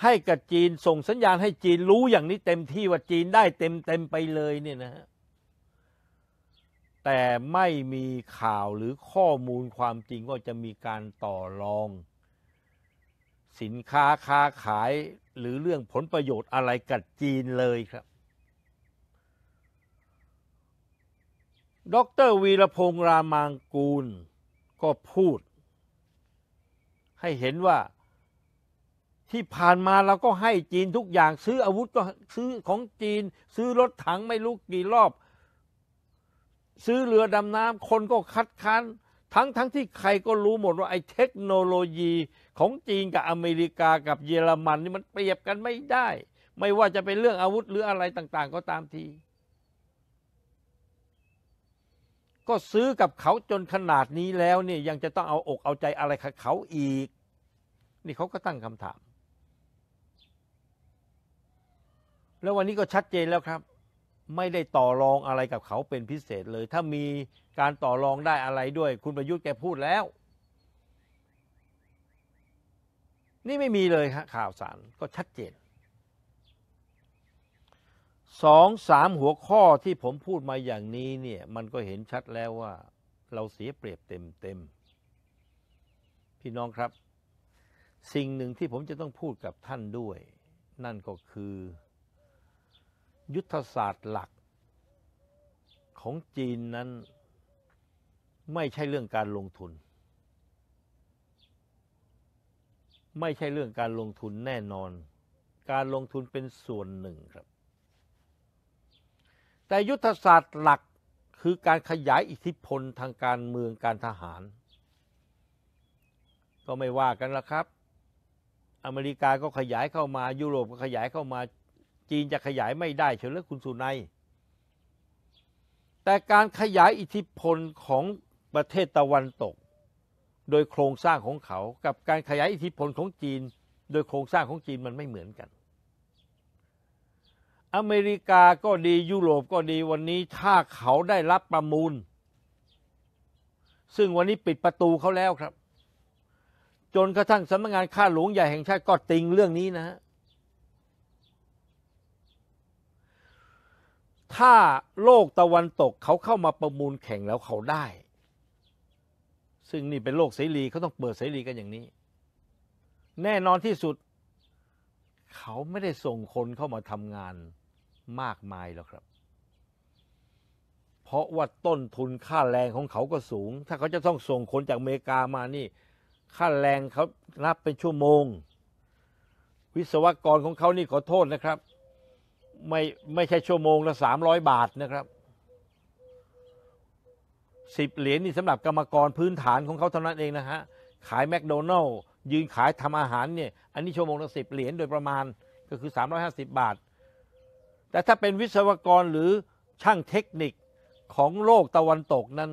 ให้กับจีนส่งสัญญาณให้จีนรู้อย่างนี้เต็มที่ว่าจีนได้เต็มเต็มไปเลยเนี่ยนะฮะแต่ไม่มีข่าวหรือข้อมูลความจริงว่าจะมีการต่อรอง สินค้าค้าขายหรือเรื่องผลประโยชน์อะไรกับจีนเลยครับดรวีรพงษ์รามางกูลก็พูด ให้เห็นว่าที่ผ่านมาเราก็ให้จีนทุกอย่าง ซื้ออาวุธก็ซื้อของจีน ซื้อรถถังไม่รู้กี่รอบ ซื้อเรือดำน้ำคนก็คัดค้านทั้งทั้งที่ใครก็รู้หมดว่าไอ้เทคโนโลยีของจีนกับอเมริกากับเยอรมันนี่มันเปรียบกันไม่ได้ ไม่ว่าจะเป็นเรื่องอาวุธหรืออะไรต่างๆ ก็ตามทีก็ซื้อกับเขาจนขนาดนี้แล้วเนี่ยยังจะต้องเอาอกเอาใจอะไรกับเขาอีก นี่เขาก็ตั้งคำถาม แล้ววันนี้ก็ชัดเจนแล้วครับ ไม่ได้ต่อรองอะไรกับเขาเป็นพิเศษเลย ถ้ามีการต่อรองได้อะไรด้วยคุณประยุทธ์แกพูดแล้ว นี่ไม่มีเลยฮะข่าวสารก็ชัดเจนสองสามหัวข้อที่ผมพูดมาอย่างนี้เนี่ยมันก็เห็นชัดแล้วว่าเราเสียเปรียบเต็มเต็มพี่น้องครับ สิ่งหนึ่งที่ผมจะต้องพูดกับท่านด้วย นั่นก็คือ ยุทธศาสตร์หลักของจีนนั้น ไม่ใช่เรื่องการลงทุน ไม่ใช่เรื่องการลงทุนแน่นอน การลงทุนเป็นส่วนหนึ่งครับแต่ยุทธศาสตร์หลักคือการขยายอิทธิพลทางการเมืองการทหาร ก็ไม่ว่ากันละครับ อเมริกาก็ขยายเข้ามายุโรปก็ขยายเข้ามา จีนจะขยายไม่ได้ เฉลกคุณสุนัยแต่การขยายอิทธิพลของประเทศตะวันตก โดยโครงสร้างของเขากับการขยายอิทธิพลของจีน โดยโครงสร้างของจีนมันไม่เหมือนกันอเมริกาก็ดี ยุโรปก็ดีวันนี้ ถ้าเขาได้รับประมูล ซึ่งวันนี้ปิดประตูเขาแล้วครับ จนกระทั่งสำนักงงานข้าหลวงใหญ่แห่งชาติก็ติงเรื่องนี้นะฮะถ้าโลกตะวันตกเขาเข้ามาประมูลแข่งแล้วเขาได้ ซึ่งนี่เป็นโลกเสรีเขาต้องเปิดเสรีกันอย่างนี้ แน่นอนที่สุดเขาไม่ได้ส่งคนเข้ามาทำงานมากมายหรอกครับ เพราะว่าต้นทุนค่าแรงของเขาก็สูง ถ้าเขาจะต้องส่งคนจากอเมริกามานี่ ค่าแรงเขา นับเป็นชั่วโมง วิศวกรของเขา นี่ขอโทษนะครับ ไม่ ไม่ใช่ชั่วโมงละสามร้อยบาทนะครับสิบเหรียญนี่สำหรับกรรมกรพื้นฐานของเขาเท่านั้นเองนะฮะ ขายแมคโดนัลล์ยืนขายทำอาหารเนี่ยอันนี้ชั่วโมงละสิบเหรียญโดยประมาณ ก็คือ 350 บาทแต่ถ้าเป็นวิศวกรหรือช่างเทคนิคของโลกตะวันตกนั้น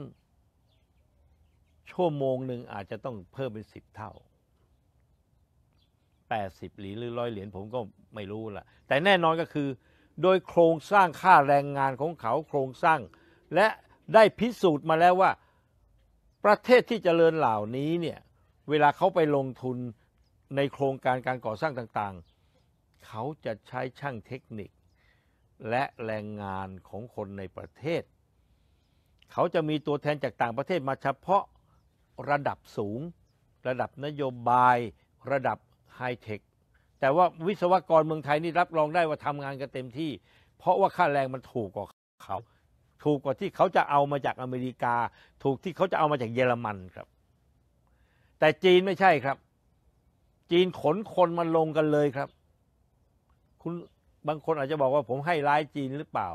ชั่วโมงหนึ่งอาจจะต้องเพิ่มเป็นสิบเท่า80เหรียญหรือร้อยเหรียญผมก็ไม่รู้ล่ะแต่แน่นอนก็คือ โดยโครงสร้างค่าแรงงานของเขาโครงสร้าง และได้พิสูจน์มาแล้วว่า ประเทศที่จเจริญเหล่านี้เนี่ย เวลาเขาไปลงทุนในโครงการการก่อสร้างต่างๆเขาจะใช้ช่างเทคนิคและแรงงานของคนในประเทศ เขาจะมีตัวแทนจากต่างประเทศ มาเฉพาะระดับสูง ระดับนโยบายระดับไฮเทค แต่ว่าวิศวกรเมืองไทยนี่รับรองได้ว่าทำงานกันเต็มที่ เพราะว่าค่าแรงมันถูกกว่าเขา ถูกกว่าที่เขาจะเอามาจากอเมริกา ถูกที่เขาจะเอามาจากเยอรมันครับ แต่จีนไม่ใช่ครับ จีนขนคนมาลงกันเลยครับคุณบางคนอาจจะบอกว่า ผมให้ร้ายจีนหรือเปล่า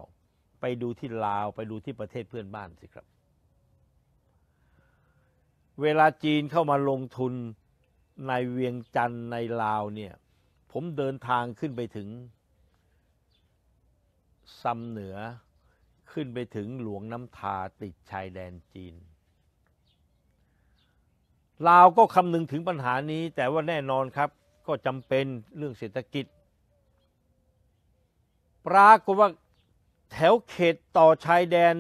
ไปดูที่ลาวไปดูที่ประเทศเพื่อนบ้านสิครับ เวลาจีนเข้ามาลงทุนในเวียงจันทร์ในลาวเนี่ย ผมเดินทางขึ้นไปถึงซัมเหนือขึ้นไปถึงหลวงน้ำทาติดชายแดนจีนลาวก็คำนึงถึงปัญหานี้แต่ว่าแน่นอนครับ ก็จำเป็นเรื่องเศรษฐกิจปรากฏว่าแถวเขตต่อชายแดน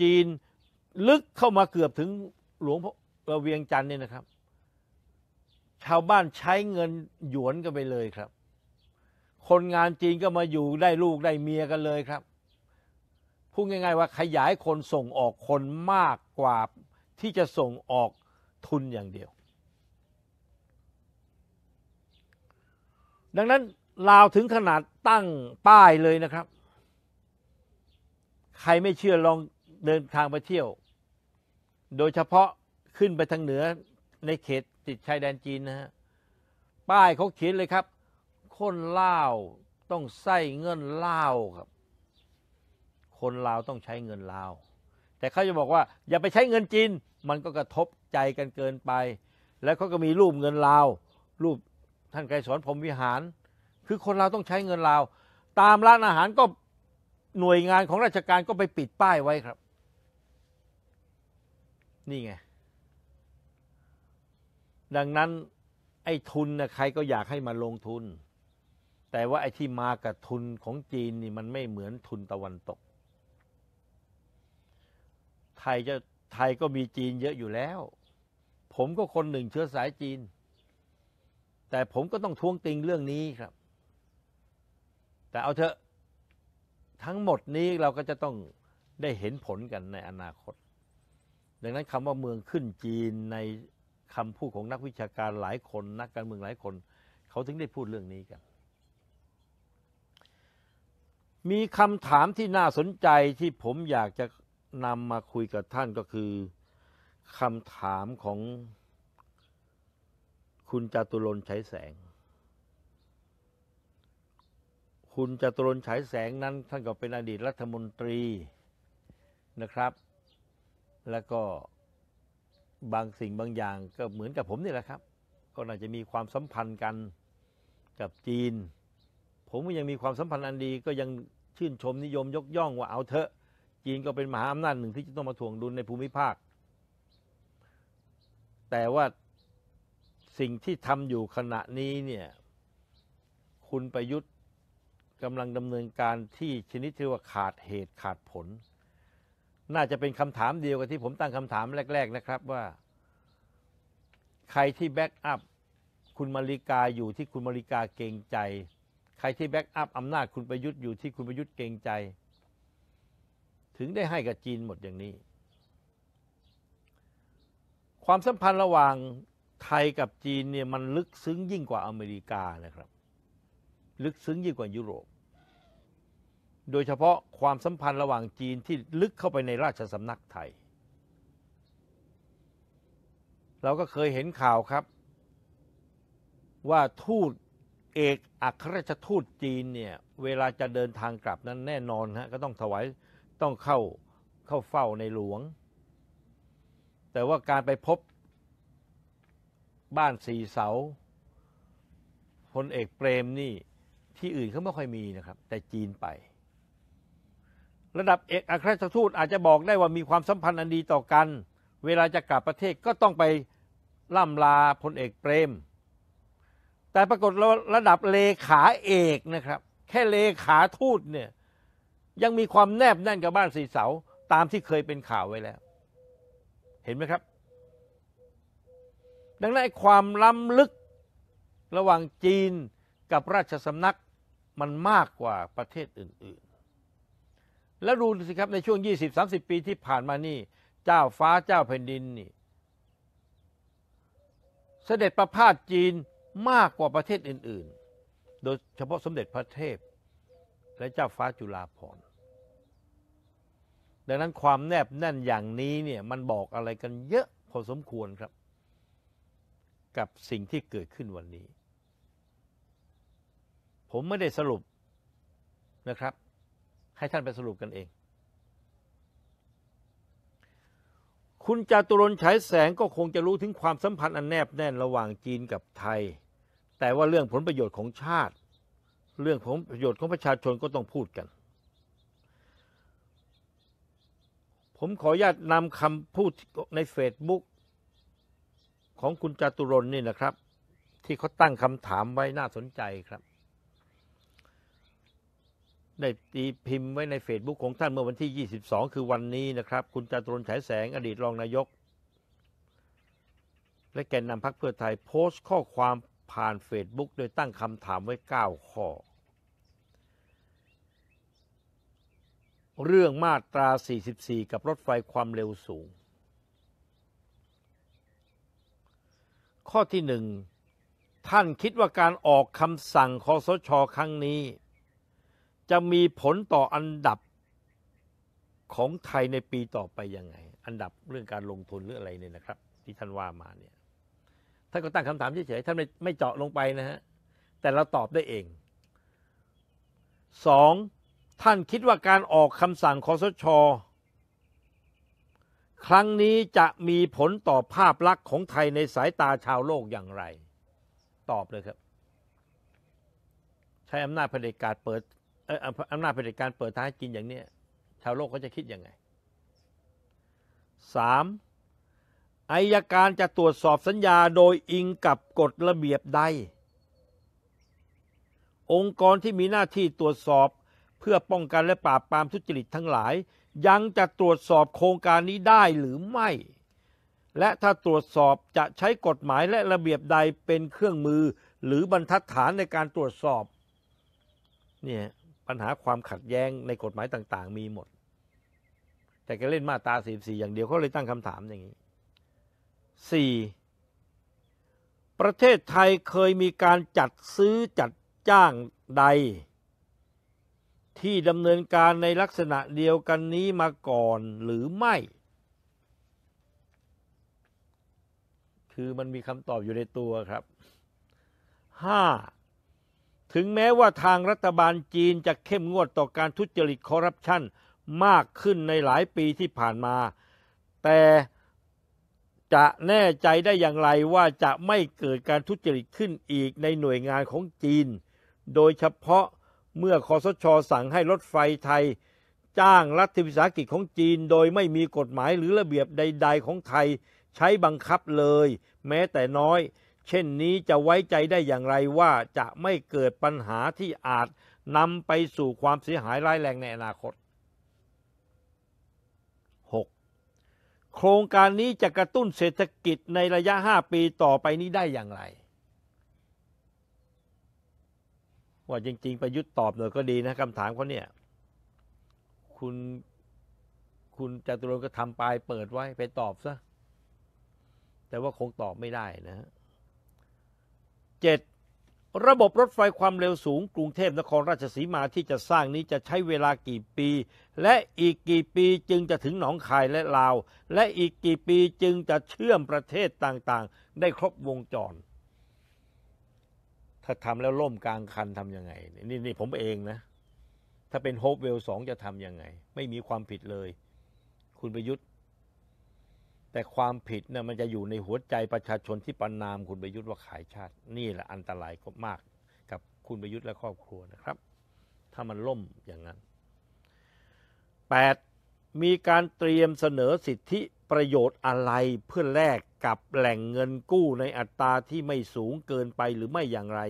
จีนลึกเข้ามาเกือบถึงหลวงพ่อเวียงจันทร์เนี่ยนะครับ ชาวบ้านใช้เงินหยวนกันไปเลยครับ คนงานจีนก็มาอยู่ได้ลูกได้เมียกันเลยครับ พูดง่าย ๆ ว่าขยายคนส่งออกคนมากกว่าที่จะส่งออกทุนอย่างเดียว ดังนั้นลาวถึงขนาดตั้งป้ายเลยนะครับ ใครไม่เชื่อลองเดินทางไปเที่ยว โดยเฉพาะขึ้นไปทางเหนือในเขตติดชายแดนจีนนะฮะ ป้ายเขาเขียนเลยครับ คนลาวต้องใส่เงินลาวครับ คนลาวต้องใช้เงินลาว แต่เขาจะบอกว่า อย่าไปใช้เงินจีน มันก็กระทบใจกันเกินไป แล้วเขาก็มีรูปเงินลาว รูปท่านไกรสอนพรมวิหารคือคนเราต้องใช้เงินเรา ตามร้านอาหารก็หน่วยงานของราชการก็ไปปิดป้ายไว้ครับ นี่ไง ดังนั้นไอ้ทุนนะใครก็อยากให้มาลงทุน แต่ว่าไอ้ที่มากับทุนของจีนนี่มันไม่เหมือนทุนตะวันตก ไทยจะไทยก็มีจีนเยอะอยู่แล้ว ผมก็คนหนึ่งเชื้อสายจีน แต่ผมก็ต้องทวงติงเรื่องนี้ครับแต่เอาเถอะทั้งหมดนี้เราก็จะต้องได้เห็นผลกันในอนาคต ดังนั้นคำว่าเมืองขึ้นจีนในคำพูดของนักวิชาการหลายคน นักการเมืองหลายคน เขาถึงได้พูดเรื่องนี้กัน มีคำถามที่น่าสนใจที่ผมอยากจะนำมาคุยกับท่านก็คือคำถามของคุณจตุรนใช้แสงคุณจตุรนฉายแสงนั้นท่านก็เป็นอดีตรัฐมนตรีนะครับ แล้วก็บางสิ่งบางอย่างก็เหมือนกับผมนี่แหละครับ ก็น่าจะมีความสัมพันธ์กันกับจีน ผมก็ยังมีความสัมพันธ์อันดี ก็ยังชื่นชมนิยมยกย่องว่าเอาเถอะจีนก็เป็น มหาอำนาจหนึ่งที่จะต้องมาถ่วงดุลในภูมิภาค แต่ว่าสิ่งที่ทำอยู่ขณะนี้เนี่ยคุณประยุทธ์กำลังดำเนินการที่ชนิดที่ว่าขาดเหตุขาดผล น่าจะเป็นคำถามเดียวกับที่ผมตั้งคำถามแรก ๆนะครับว่า ใครที่แบ็กอัพ คุณมาริกาอยู่ที่คุณมาริกาเก่งใจ ใครที่แบ็กอัพอำนาจคุณประยุทธ์อยู่ที่คุณประยุทธ์เก่งใจ ถึงได้ให้กับจีนหมดอย่างนี้ ความสัมพันธ์ระหว่างไทยกับจีนเนี่ยมันลึกซึ้งยิ่งกว่าอเมริกานะครับลึกซึ้งยิ่งกว่ายุโรป โดยเฉพาะความสัมพันธ์ระหว่างจีนที่ลึกเข้าไปในราชสำนักไทย เราก็เคยเห็นข่าวครับ ว่าทูตเอกอัครราชทูตจีนเนี่ย เวลาจะเดินทางกลับนั้นแน่นอนฮะก็ต้องถวายต้องเข้าเข้าเฝ้าในหลวง แต่ว่าการไปพบบ้านสีเสาพลเอกเปรมนี่ที่อื่นเขาไม่ค่อยมีนะครับ แต่จีนไป ระดับเอกอัครราชทูตอาจจะบอกได้ว่ามีความสัมพันธ์อันดีต่อกัน เวลาจะกลับประเทศก็ต้องไปล่ำลาพลเอกเปรม แต่ปรากฏระดับเลขาเอกนะครับ แค่เลขาทูตเนี่ยยังมีความแนบแน่นกับบ้านสีเสาตามที่เคยเป็นข่าวไว้แล้ว เห็นไหมครับ ดังนั้นความล้ำลึกระหว่างจีนกับราชสำนักมันมากกว่าประเทศอื่นๆ และดูสิครับในช่วง 20-30 ปีที่ผ่านมานี่เจ้าฟ้าเจ้าแผ่นดินนี่เสด็จประพาสจีนมากกว่าประเทศอื่น ๆ โดยเฉพาะสมเด็จพระเทพและเจ้าฟ้าจุฬาภรณ์ ดังนั้นความแนบแน่นอย่างนี้เนี่ยมันบอกอะไรกันเยอะพอสมควรครับ กับสิ่งที่เกิดขึ้นวันนี้ผมไม่ได้สรุปนะครับ ให้ท่านไปสรุปกันเอง คุณจตุรนฉายแสงก็คงจะรู้ถึงความสัมพันธ์อันแนบแน่นระหว่างจีนกับไทย แต่ว่าเรื่องผลประโยชน์ของชาติ เรื่องผลประโยชน์ของประชาชนก็ต้องพูดกัน ผมขออนุญาตนำคำพูดในเฟซบุ๊กของคุณจตุรนนี่นะครับ ที่เขาตั้งคำถามไว้น่าสนใจครับได้ตีพิมพ์ไว้ในเฟซบุ๊กของท่านเมื่อวันที่ 22 คือวันนี้นะครับ คุณจาตุรนฉายแสงอดีตรองนายก และแกนนำพรรคเพื่อไทยโพสต์ ข้อความผ่านเฟซบุ๊กโดยตั้งคำถามไว้ 9 ข้อ เรื่องมาตรา 44 กับรถไฟความเร็วสูง ข้อที่หนึ่งท่านคิดว่าการออกคำสั่งคอสช ครั้งนี้จะมีผลต่ออันดับของไทยในปีต่อไปยังไง อันดับเรื่องการลงทุนหรืออะไรเนี่ยนะครับ ที่ท่านว่ามาเนี่ยท่านก็ตั้งคำถามเฉยๆท่านไม่ไม่เจาะลงไปนะฮะแต่เราตอบได้เองสองท่านคิดว่าการออกคำสั่งคอสชครั้งนี้จะมีผลต่อภาพลักษณ์ของไทยในสายตาชาวโลกอย่างไร ตอบเลยครับ ใช้อำนาจเผด็จการเปิดอำนาจเผด็จการเปิดท้ายกินอย่างเนี้ยชาวโลกเขาจะคิดยังไงสามอายการจะตรวจสอบสัญญาโดยอิงกับกฎระเบียบใด องค์กรที่มีหน้าที่ตรวจสอบเพื่อป้องกันและปราบปรามทุจริตทั้งหลาย ยังจะตรวจสอบโครงการนี้ได้หรือไม่ และถ้าตรวจสอบจะใช้กฎหมายและระเบียบใดเป็นเครื่องมือหรือบรรทัดฐานในการตรวจสอบเนี่ยปัญหาความขัดแย้งในกฎหมายต่าง ๆ มีหมด แต่แกเล่นมาตาสี่ี่อย่างเดียวเขาเลยตั้งคำถามอย่างนี้สี่ประเทศไทยเคยมีการจัดซื้อจัดจ้างใด ที่ดำเนินการในลักษณะเดียวกันนี้มาก่อนหรือไม่ คือมันมีคำตอบอยู่ในตัวครับห้าถึงแม้ว่าทางรัฐบาลจีนจะเข้มงวดต่อการทุจริตคอร์รัปชันมากขึ้นในหลายปีที่ผ่านมา แต่จะแน่ใจได้อย่างไรว่าจะไม่เกิดการทุจริตขึ้นอีกในหน่วยงานของจีน โดยเฉพาะเมื่อคอสชอสั่งให้รถไฟไทย จ้างรัฐวิสาหกิจของจีนโดยไม่มีกฎหมายหรือระเบียบใดๆของไทยใช้บังคับเลย แม้แต่น้อยเช่นนี้จะไว้ใจได้อย่างไรว่าจะไม่เกิดปัญหาที่อาจนำไปสู่ความเสียหายร้ายแรงในอนาคต 6. โครงการนี้จะกระตุ้นเศรษฐกิจในระยะ5 ปีต่อไปนี้ได้อย่างไร ว่าจริง ๆ ประยุทธ์ตอบหน่อยก็ดีนะคำถามเขาเนี่ย คุณ คุณจตุรงก็ทำปลายเปิดไว้ไปตอบซะ แต่ว่าคงตอบไม่ได้นะฮะ 7. ระบบรถไฟความเร็วสูง กรุงเทพนครราชสีมาที่จะสร้างนี้จะใช้เวลากี่ปี และอีกกี่ปีจึงจะถึงหนองคายและลาว และอีกกี่ปีจึงจะเชื่อมประเทศต่างๆ ได้ครบวงจร ถ้าทำแล้วล่มกลางคันทำยังไงนี่นี่ผมเองนะ ถ้าเป็นโฮปเวลสองจะทำยังไง ไม่มีความผิดเลย คุณประยุทธ์แต่ความผิดเนี่ยมันจะอยู่ในหัวใจประชาชนที่ประนามคุณประยุทธ์ว่าขายชาตินี่แหละอันตรายมากกับคุณประยุทธ์และครอบครัวนะครับ ถ้ามันล่มอย่างนั้น 8. มีการเตรียมเสนอสิทธิประโยชน์อะไรเพื่อแลกกับแหล่งเงินกู้ในอัตราที่ไม่สูงเกินไปหรือไม่อย่างไร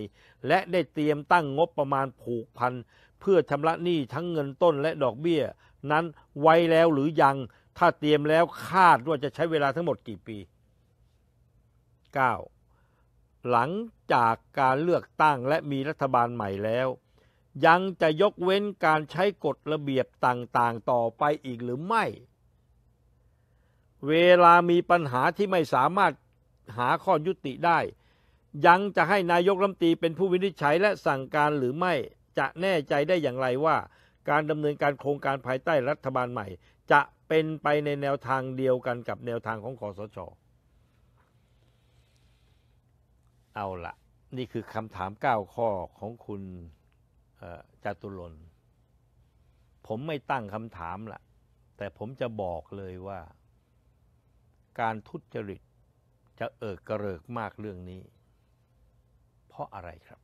และได้เตรียมตั้งงบประมาณผูกพัน เพื่อชำระหนี้ทั้งเงินต้นและดอกเบี้ย นั้นไว้แล้วหรือยังถ้าเตรียมแล้วคาดว่าจะใช้เวลาทั้งหมดกี่ปี 9. หลังจากการเลือกตั้งและมีรัฐบาลใหม่แล้ว ยังจะยกเว้นการใช้กฎระเบียบต่างๆ ต่อไปอีกหรือไม่ เวลามีปัญหาที่ไม่สามารถหาข้อยุติได้ ยังจะให้นายกรัฐมนตรีเป็นผู้วินิจฉัยและสั่งการหรือไม่ จะแน่ใจได้อย่างไรว่าการดำเนินการโครงการภายใต้รัฐบาลใหม่จะเป็นไปในแนวทางเดียวกันกับแนวทางของคอสชเอาละนี่คือคำถามเก้าข้อของคุณจตุรนผมไม่ตั้งคำถามละแต่ผมจะบอกเลยว่า การทุจริตจะเอิกกระเริกมากเรื่องนี้เพราะอะไรครับ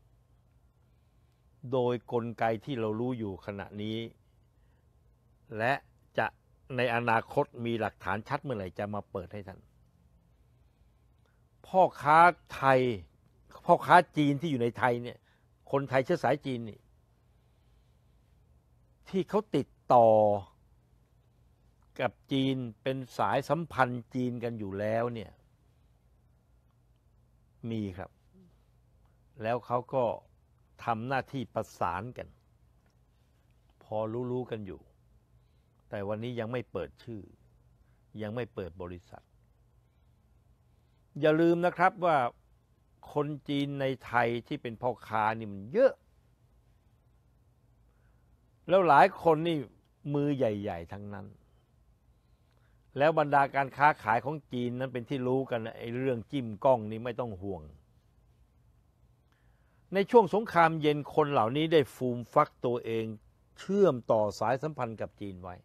โดยกลไกที่เรารู้อยู่ขณะนี้ และจะในอนาคตมีหลักฐานชัดเมื่อไหร่จะมาเปิดให้ท่านพ่อค้าไทยพ่อค้าจีนที่อยู่ในไทยเนี่ย คนไทยเชื้อสายจีนนี่ ที่เขาติดต่อ กับจีนเป็นสายสัมพันธ์จีนกันอยู่แล้วเนี่ย มีครับ แล้วเขาก็ทำหน้าที่ประสานกัน พอรู้ๆกันอยู่แต่วันนี้ยังไม่เปิดชื่อ ยังไม่เปิดบริษัท อย่าลืมนะครับว่าคนจีนในไทยที่เป็นพ่อค้านี่มันเยอะ แล้วหลายคนนี่มือใหญ่ ๆทั้งนั้น แล้วบรรดาการค้าขายของจีนนั้นเป็นที่รู้กันไอ้เรื่องจิ้มกล้องนี่ไม่ต้องห่วง ในช่วงสงครามเย็นคนเหล่านี้ได้ฟูมฟักตัวเองเชื่อมต่อสายสัมพันธ์กับจีนไว้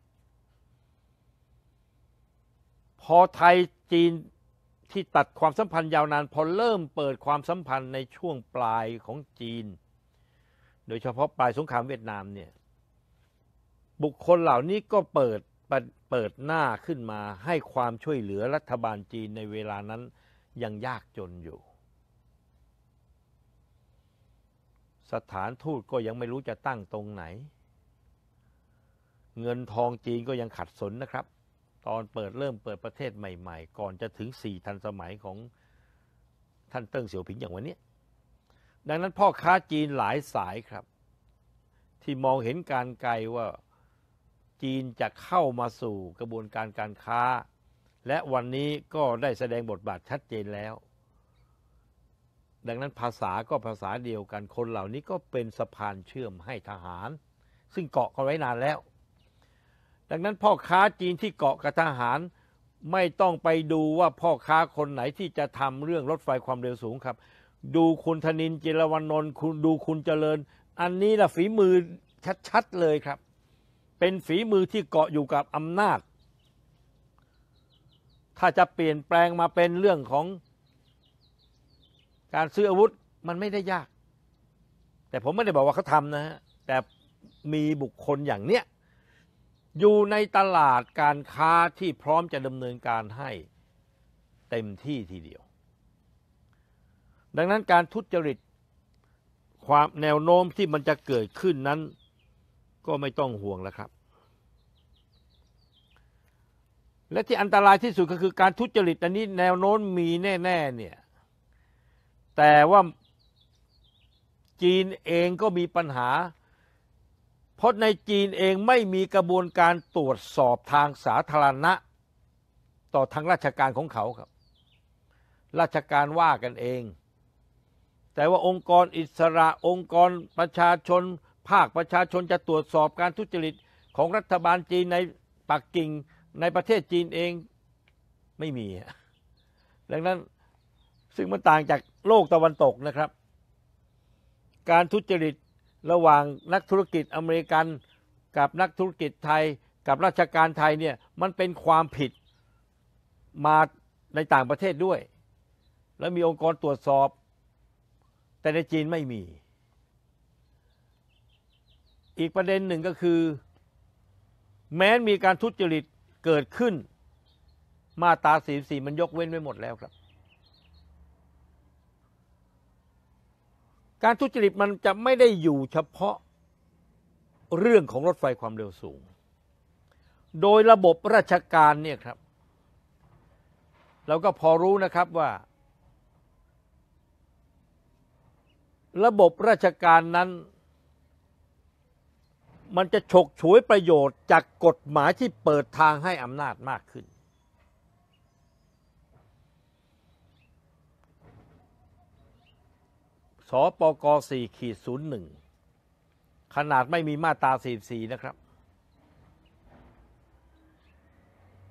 พอไทยจีนที่ตัดความสัมพันธ์ยาวนาน พอเริ่มเปิดความสัมพันธ์ในช่วงปลายของจีน โดยเฉพาะปลายสงครามเวียดนามเนี่ยบุคคลเหล่านี้ก็เปิดเปิดหน้าขึ้นมาให้ความช่วยเหลือรัฐบาลจีนในเวลานั้นยังยากจนอยู่ สถานทูตก็ยังไม่รู้จะตั้งตรงไหน เงินทองจีนก็ยังขัดสนนะครับตอนเปิดเริ่มเปิดประเทศใหม่ๆ ก่อนจะถึงสี่ทันสมัยของท่านเติ้งเสี่ยวผิงอย่างวันนี้ ดังนั้นพ่อค้าจีนหลายสายครับ ที่มองเห็นการไกลว่าจีนจะเข้ามาสู่กระบวนการการค้า และวันนี้ก็ได้แสดงบทบาทชัดเจนแล้ว ดังนั้นภาษาก็ภาษาเดียวกันคนเหล่านี้ก็เป็นสะพานเชื่อมให้ทหาร ซึ่งเกาะกันไว้นานแล้วดังนั้นพ่อค้าจีนที่เกาะกับทหาร ไม่ต้องไปดูว่าพ่อค้าคนไหนที่จะทำเรื่องรถไฟความเร็วสูงครับ ดูคุณธนินจิรวันนนท์คุณดูคุณเจริญ อันนี้ละฝีมือชัดๆเลยครับ เป็นฝีมือที่เกาะอยู่กับอำนาจ ถ้าจะเปลี่ยนแปลงมาเป็นเรื่องของการซื้ออาวุธมันไม่ได้ยาก แต่ผมไม่ได้บอกว่าเขาทำนะฮะแต่มีบุคคลอย่างเนี้ยอยู่ในตลาดการค้าที่พร้อมจะดำเนินการให้เต็มที่ทีเดียว ดังนั้นการทุจริตความแนวโน้มที่มันจะเกิดขึ้นนั้นก็ไม่ต้องห่วงแล้วครับ และที่อันตรายที่สุดก็คือการทุจริตอันนี้แนวโน้มมีแน่ๆ เนี่ย แต่ว่าจีนเองก็มีปัญหาเพราะในจีนเองไม่มีกระบวนการตรวจสอบทางสาธารณะ ต่อทางราชการของเขาครับ ราชการว่ากันเอง แต่ว่าองค์กรอิสระองค์กรประชาชนภาคประชาชนจะตรวจสอบการทุจริตของรัฐบาลจีนในปักกิ่งในประเทศจีนเองไม่มี ดังนั้นซึ่งมันต่างจากโลกตะวันตกนะครับ การทุจริตระหว่างนักธุรกิจอเมริกันกับนักธุรกิจไทยกับราชการไทยเนี่ยมันเป็นความผิดมาในต่างประเทศด้วย แล้วมีองค์กรตรวจสอบ แต่ในจีนไม่มี อีกประเด็นหนึ่งก็คือ แม้มีการทุจริตเกิดขึ้น มาตราสีสีมันยกเว้นไว้หมดแล้วครับการทุจริตมันจะไม่ได้อยู่เฉพาะเรื่องของรถไฟความเร็วสูง โดยระบบราชการเนี่ยครับ เราก็พอรู้นะครับว่า ระบบราชการนั้น มันจะฉกฉวยประโยชน์จากกฎหมายที่เปิดทางให้อำนาจมากขึ้นสปก4ขีด01 ขนาดไม่มีมาตรา44นะครับ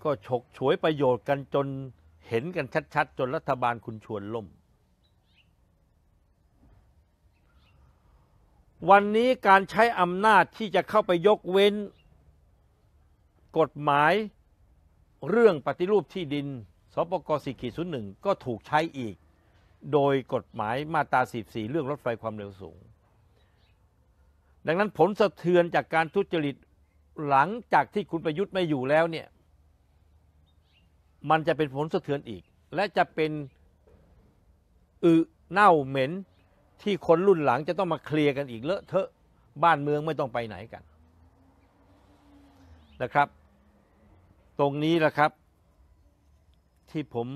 ก็ฉกฉวยประโยชน์กันจนเห็นกันชัด ๆ จนรัฐบาลคุณชวนล่ม วันนี้การใช้อำนาจที่จะเข้าไปยกเว้นกฎหมายเรื่องปฏิรูปที่ดิน สปก4ขีด01 ก็ถูกใช้อีกโดยกฎหมายมาตรา44เรื่องรถไฟความเร็วสูง ดังนั้นผลสะเทือนจากการทุจริต หลังจากที่คุณประยุทธ์ไม่อยู่แล้วเนี่ย มันจะเป็นผลสะเทือนอีก และจะเป็นอึเน่าเหม็น ที่คนรุ่นหลังจะต้องมาเคลียร์กันอีก เลอะเทอะ บ้านเมืองไม่ต้องไปไหนกันนะครับ ตรงนี้แหละครับ ที่ผม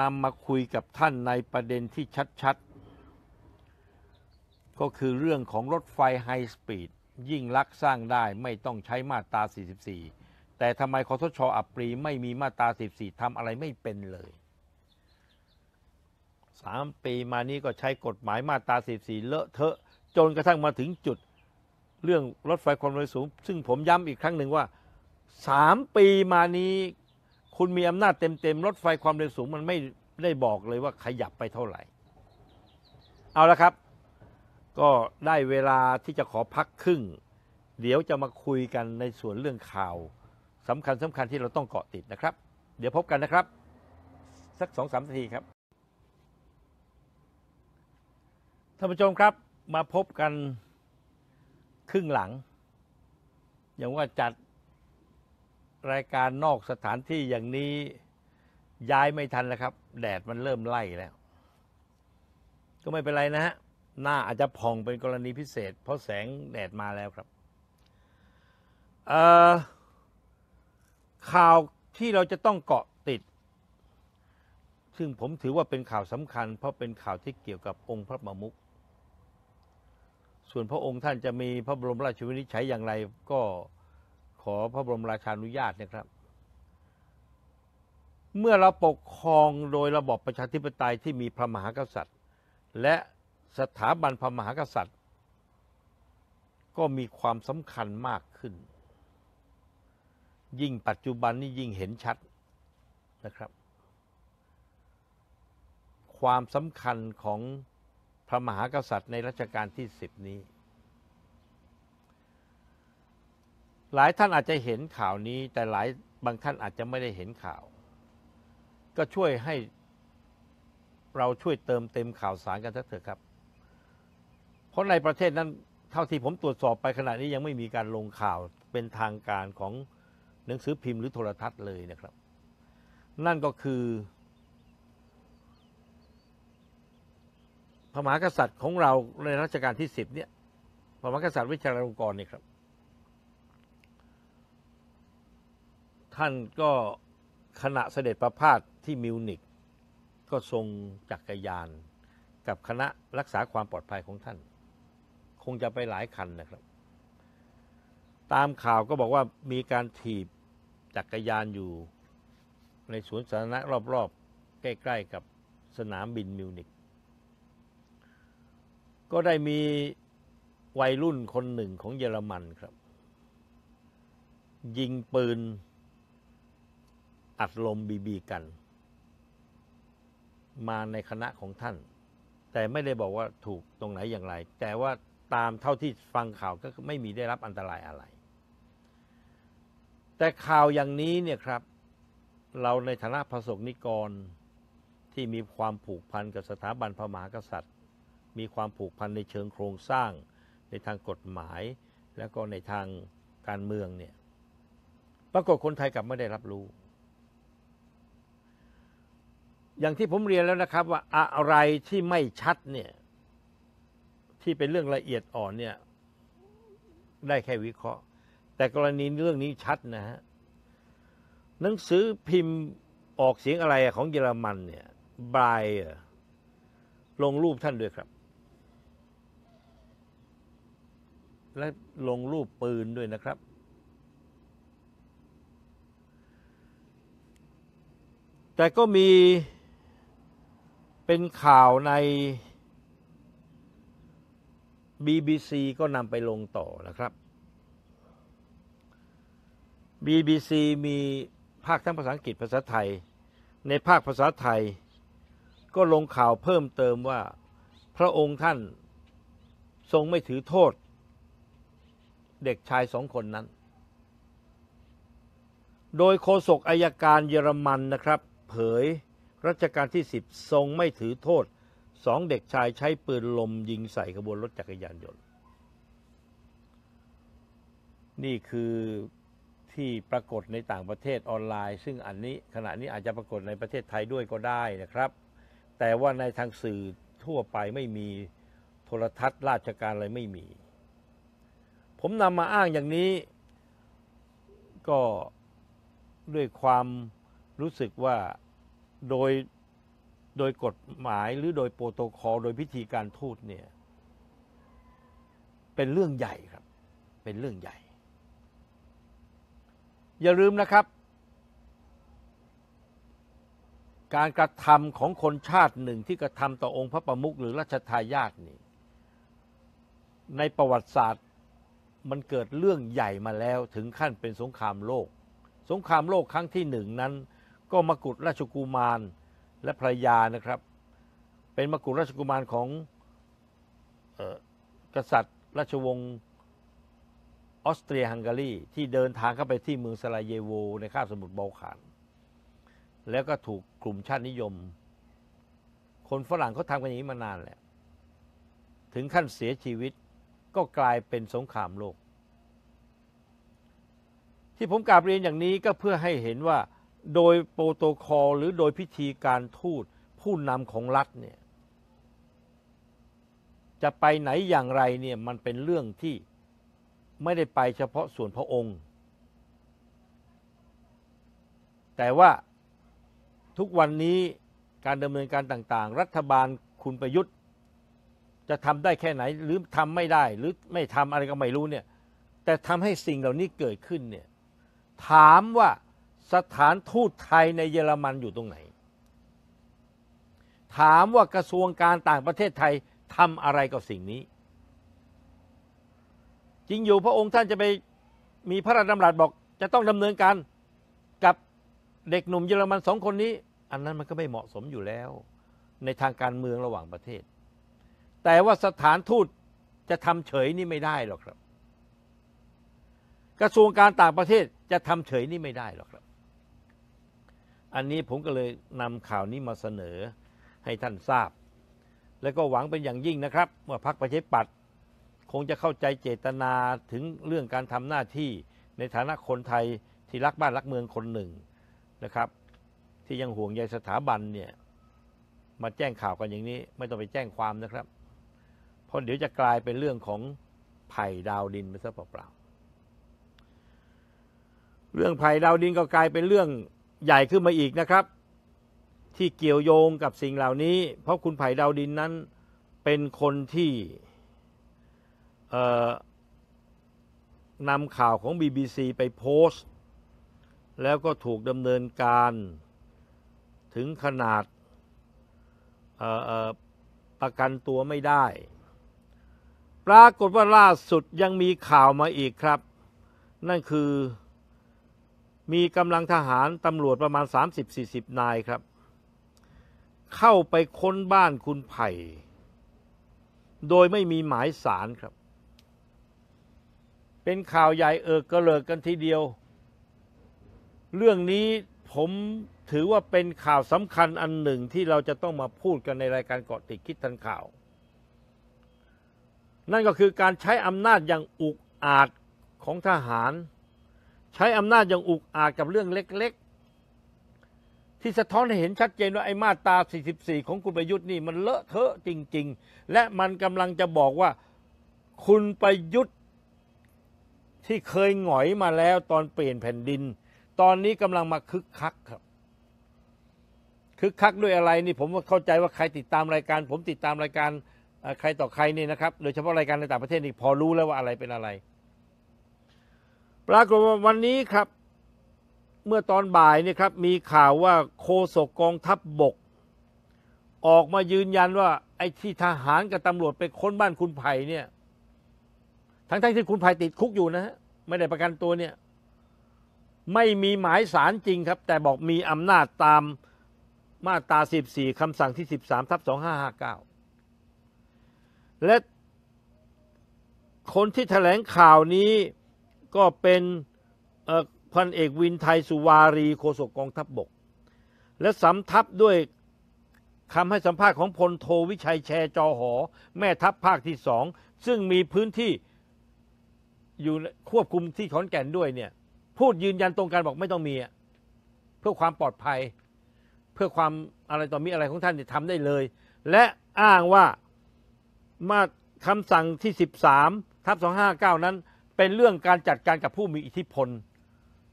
นำมาคุยกับท่านในประเด็นที่ชัดๆ ก็คือเรื่องของรถไฟไฮสปีดยิ่งลักสร้างได้ไม่ต้องใช้มาตรา44 แต่ทำไมคอสชออัปรีไม่มีมาตรา44ทำอะไรไม่เป็นเลย 3 ปีมานี้ก็ใช้กฎหมายมาตรา44เลอะเทอะจนกระทั่งมาถึงจุด เรื่องรถไฟความเร็วสูง ซึ่งผมย้ำอีกครั้งหนึ่งว่า 3 ปีมานี้คุณมีอำนาจเต็มๆ รถไฟความเร็วสูง มันไม่ได้บอกเลยว่าขยับไปเท่าไหร่ เอาละครับ ก็ได้เวลาที่จะขอพักครึ่ง เดี๋ยวจะมาคุยกันในส่วนเรื่องข่าวสำคัญสำคัญที่เราต้องเกาะติดนะครับ เดี๋ยวพบกันนะครับ สักสองสามนาทีครับ ท่านผู้ชมครับ มาพบกันครึ่งหลัง อย่างว่าจัดรายการนอกสถานที่อย่างนี้ย้ายไม่ทัน แล้วครับ แดดมันเริ่มไล่แล้ว ก็ไม่เป็นไรนะ ฮะ หน้าอาจจะผ่องเป็นกรณีพิเศษ เพราะแสงแดดมาแล้วครับข่าวที่เราจะต้องเกาะติด ซึ่งผมถือว่าเป็นข่าวสำคัญ เพราะเป็นข่าวที่เกี่ยวกับองค์พระมมุกส่วนพระองค์ท่านจะมีพระบรมราชวินิจฉัยอย่างไรก็ขอพระบรมราชานุญาตนะครับ เมื่อเราปกครองโดยระบอบประชาธิปไตยที่มีพระมหากษัตริย์ และสถาบันพระมหากษัตริย์ ก็มีความสำคัญมากขึ้น ยิ่งปัจจุบันนี้ยิ่งเห็นชัดนะครับ ความสำคัญของพระมหากษัตริย์ในรัชกาลที่สิบนี้หลายท่านอาจจะเห็นข่าวนี้แต่หลายบางท่านอาจจะไม่ได้เห็นข่าว ก็ช่วยให้เราช่วยเติมเต็มข่าวสารกันเถอะครับเพราะในประเทศนั้น เท่าที่ผมตรวจสอบไปขณะนี้ยังไม่มีการลงข่าวเป็นทางการของหนังสือพิมพ์หรือโทรทัศน์เลยนะครับ นั่นก็คือพระมหากษัตริย์ของเราในรัชกาลที่สิบเนี่ยพระมหากษัตริย์วิชาลงกรเนี่ยครับท่านก็ขณะเสด็จประพาสที่มิวนิกก็ทรงจักรยานกับคณะรักษาความปลอดภัยของท่าน คงจะไปหลายคันนะครับ ตามข่าวก็บอกว่ามีการถีบจักรยานอยู่ ในสวนสาธารณะรอบๆ ใกล้ๆกับสนามบินมิวนิกก็ได้มีวัยรุ่นคนหนึ่งของเยอรมันครับ ยิงปืนอัดลมบีบีกัน มาในคณะของท่าน แต่ไม่ได้บอกว่าถูกตรงไหนอย่างไร แต่ว่าตามเท่าที่ฟังข่าวก็ไม่มีได้รับอันตรายอะไร แต่ข่าวอย่างนี้เนี่ยครับ เราในฐานะพระส์นิกรที่มีความผูกพันกับสถาบันพระมหากษัตริย์ มีความผูกพันในเชิงโครงสร้าง ในทางกฎหมาย แล้วก็ในทางการเมืองเนี่ยปรากฏคนไทยกลับไม่ได้รับรู้อย่างที่ผมเรียนแล้วนะครับว่าอะไรที่ไม่ชัดเนี่ย ที่เป็นเรื่องละเอียดอ่อนเนี่ย ได้แค่วิเคราะห์ แต่กรณีเรื่องนี้ชัดนะฮะ หนังสือพิมพ์ออกเสียงอะไรของเยอรมันเนี่ยบายลงรูปท่านด้วยครับ และลงรูปปืนด้วยนะครับ แต่ก็มีเป็นข่าวใน BBC ก็นำไปลงต่อนะครับ BBC มีภาคทั้งภาษาอังกฤษภาษาไทย ในภาคภาษาไทย ก็ลงข่าวเพิ่มเติมว่า พระองค์ท่าน ทรงไม่ถือโทษ เด็กชายสองคนนั้น โดยโฆษกอายการเยอรมันนะครับ เผยรัชกาลที่ 10 ทรงไม่ถือโทษ สองเด็กชายใช้ปืนลมยิงใส่ขบวนรถจักรยานยนต์ นี่คือที่ปรากฏในต่างประเทศออนไลน์ ซึ่งอันนี้ขณะนี้อาจจะปรากฏในประเทศไทยด้วยก็ได้นะครับ แต่ว่าในทางสื่อทั่วไปไม่มีโทรทัศน์ ราชการอะไรไม่มี ผมนำมาอ้างอย่างนี้ก็ด้วยความรู้สึกว่าโดยโดยกฎหมายหรือโดยโปรโตคอลโดยพิธีการทูตเนี่ยเป็นเรื่องใหญ่ครับ เป็นเรื่องใหญ่ อย่าลืมนะครับ การกระทำของคนชาติหนึ่งที่กระทำต่อองค์พระประมุข หรือรัชทายาทนี่ในประวัติศาสตร์ มันเกิดเรื่องใหญ่มาแล้วถึงขั้นเป็นสงครามโลก สงครามโลกครั้งที่หนึ่งนั้นก็มกุฎราชกุมารและภรรยานะครับ เป็นมกุฎราชกุมารของกษัตริย์ราชวงศ์ออสเตรียฮังการีที่เดินทางเข้าไปที่เมืองสลายเยโวในคาบสมุทรบอลข่านแล้วก็ถูกกลุ่มชาตินิยม คนฝรั่งเขาทำกันอย่างนี้มานานแล้วถึงขั้นเสียชีวิตก็กลายเป็นสงครามโลก ที่ผมกล่าวเรียนอย่างนี้ก็เพื่อให้เห็นว่าโดยโปรโตคอลหรือโดยพิธีการทูตผู้นำของรัฐเนี่ยจะไปไหนอย่างไรเนี่ย มันเป็นเรื่องที่ไม่ได้ไปเฉพาะส่วนพระองค์ แต่ว่าทุกวันนี้การดำเนินการต่างๆ รัฐบาลคุณประยุทธ์ จะทำได้แค่ไหนหรือทำไม่ได้หรือไม่ทำอะไรก็ไม่รู้เนี่ย แต่ทำให้สิ่งเหล่านี้เกิดขึ้นเนี่ยถามว่าสถานทูตไทยในเยอรมันอยู่ตรงไหน ถามว่ากระทรวงการต่างประเทศไทยทำอะไรกับสิ่งนี้ จริงอยู่พระองค์ท่านจะไปมีพระราชดำรัสบอกจะต้องดำเนินการกับเด็กหนุ่มเยอรมันสองคนนี้ อันนั้นมันก็ไม่เหมาะสมอยู่แล้ว ในทางการเมืองระหว่างประเทศ แต่ว่าสถานทูตจะทำเฉยนี่ไม่ได้หรอกครับ กระทรวงการต่างประเทศจะทำเฉยนี่ไม่ได้หรอกครับอันนี้ผมก็เลยนำข่าวนี้มาเสนอให้ท่านทราบ และก็หวังเป็นอย่างยิ่งนะครับ ว่าพรรคประชาธิปัตย์คงจะเข้าใจเจตนาถึงเรื่องการทำหน้าที่ในฐานะคนไทยที่รักบ้านรักเมืองคนหนึ่งนะครับ ที่ยังห่วงใยสถาบันเนี่ยมาแจ้งข่าวกันอย่างนี้ ไม่ต้องไปแจ้งความนะครับ เพราะเดี๋ยวจะกลายเป็นเรื่องของไผ่ดาวดินไปซะเปล่าเรื่องไผ่ดาวดินก็กลายเป็นเรื่องใหญ่ขึ้นมาอีกนะครับ ที่เกี่ยวโยงกับสิ่งเหล่านี้ เพราะคุณไผ่ดาวดินนั้นเป็นคนที่นำข่าวของ BBC ไปโพสต์ แล้วก็ถูกดำเนินการถึงขนาดประกันตัวไม่ได้ ปรากฏว่าล่าสุดยังมีข่าวมาอีกครับ นั่นคือมีกำลังทหารตำรวจประมาณ 30-40 นายครับ เข้าไปค้นบ้านคุณไผ่ โดยไม่มีหมายสารครับ เป็นข่าวใหญ่เออกระเลิกกันทีเดียว เรื่องนี้ผมถือว่าเป็นข่าวสำคัญอันหนึ่งที่เราจะต้องมาพูดกันในรายการเกาะติดคิดทันข่าว นั่นก็คือการใช้อำนาจอย่างอุกอาจของทหารใช้อำนาจอย่างอุกอาจกับเรื่องเล็ก ๆ ที่สะท้อนให้เห็นชัดเจนว่าไอ้มาตรา44 ของคุณประยุทธ์นี่มันเลอะเทอะจริง ๆ และมันกำลังจะบอกว่าคุณประยุทธ์ที่เคยหงอยมาแล้ว ตอนเปลี่ยนแผ่นดิน ตอนนี้กำลังมาคึกคักครับ คึกคักด้วยอะไรนี่ผมเข้าใจว่าใครติดตามรายการ ผมติดตามรายการใครต่อใครนี่นะครับโดยเฉพาะรายการในต่างประเทศนี่พอรู้แล้วว่าอะไรเป็นอะไรปรากฏว่าวันนี้ครับ เมื่อตอนบ่ายเนี่ยครับมีข่าวว่าโคศกกองทัพบบก ออกมายืนยันว่า ไอ้ที่ทหารกับตำรวจไปค้นบ้านคุณไผ่เนี่ย ทั้งๆทที่คุณไผ่ติดคุกอยู่นะฮะ ไม่ได้ประกันตัวเนี่ย ไม่มีหมายสารจริงครับ แต่บอกมีอำนาจตามมาตราสสิบี่คำสั่งที่สสิบามทับสองหห้้าาเก้าและคนที่แถลงข่าวนี้ก็เป็นพันเอกวินไทยสุวารีโฆษกกองทัพบบก และสำทับด้วยคำให้สัมภาษณ์ของพลโทวิชัยแชร์จอหอ แม่ทัพภาคที่สอง ซึ่งมีพื้นที่อยู่ควบคุมที่ขอนแก่นด้วยเนี่ย พูดยืนยันตรงกันบอกไม่ต้องมีเพื่อความปลอดภัย เพื่อความอะไรต่อมีอะไรของท่านจะทำได้เลย และอ้างว่ามาคำสั่งที่13ทับ259นั้นเป็นเรื่องการจัดการกับผู้มีอิทธิพล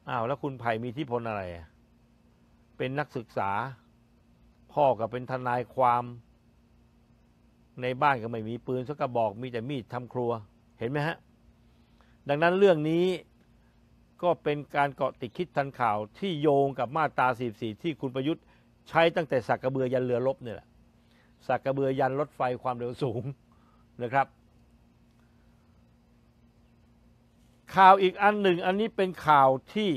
อ้าว แล้วคุณไผ่มีอิทธิพลอะไร เป็นนักศึกษา พ่อก็เป็นทนายความ ในบ้านก็ไม่มีปืนสักกระบอก มีแต่มีดทำครัว เห็นไหมฮะ ดังนั้นเรื่องนี้ก็เป็นการเกาะติดคิดทันข่าวที่โยงกับมาตราสีที่คุณประยุทธ์ ใช้ตั้งแต่สักกระเบือยันเรือลบเนี่ยแหละสักกระเบือยันรถไฟความเร็วสูงนะครับข่าวอีกอันหนึ่งอันนี้เป็นข่าวที่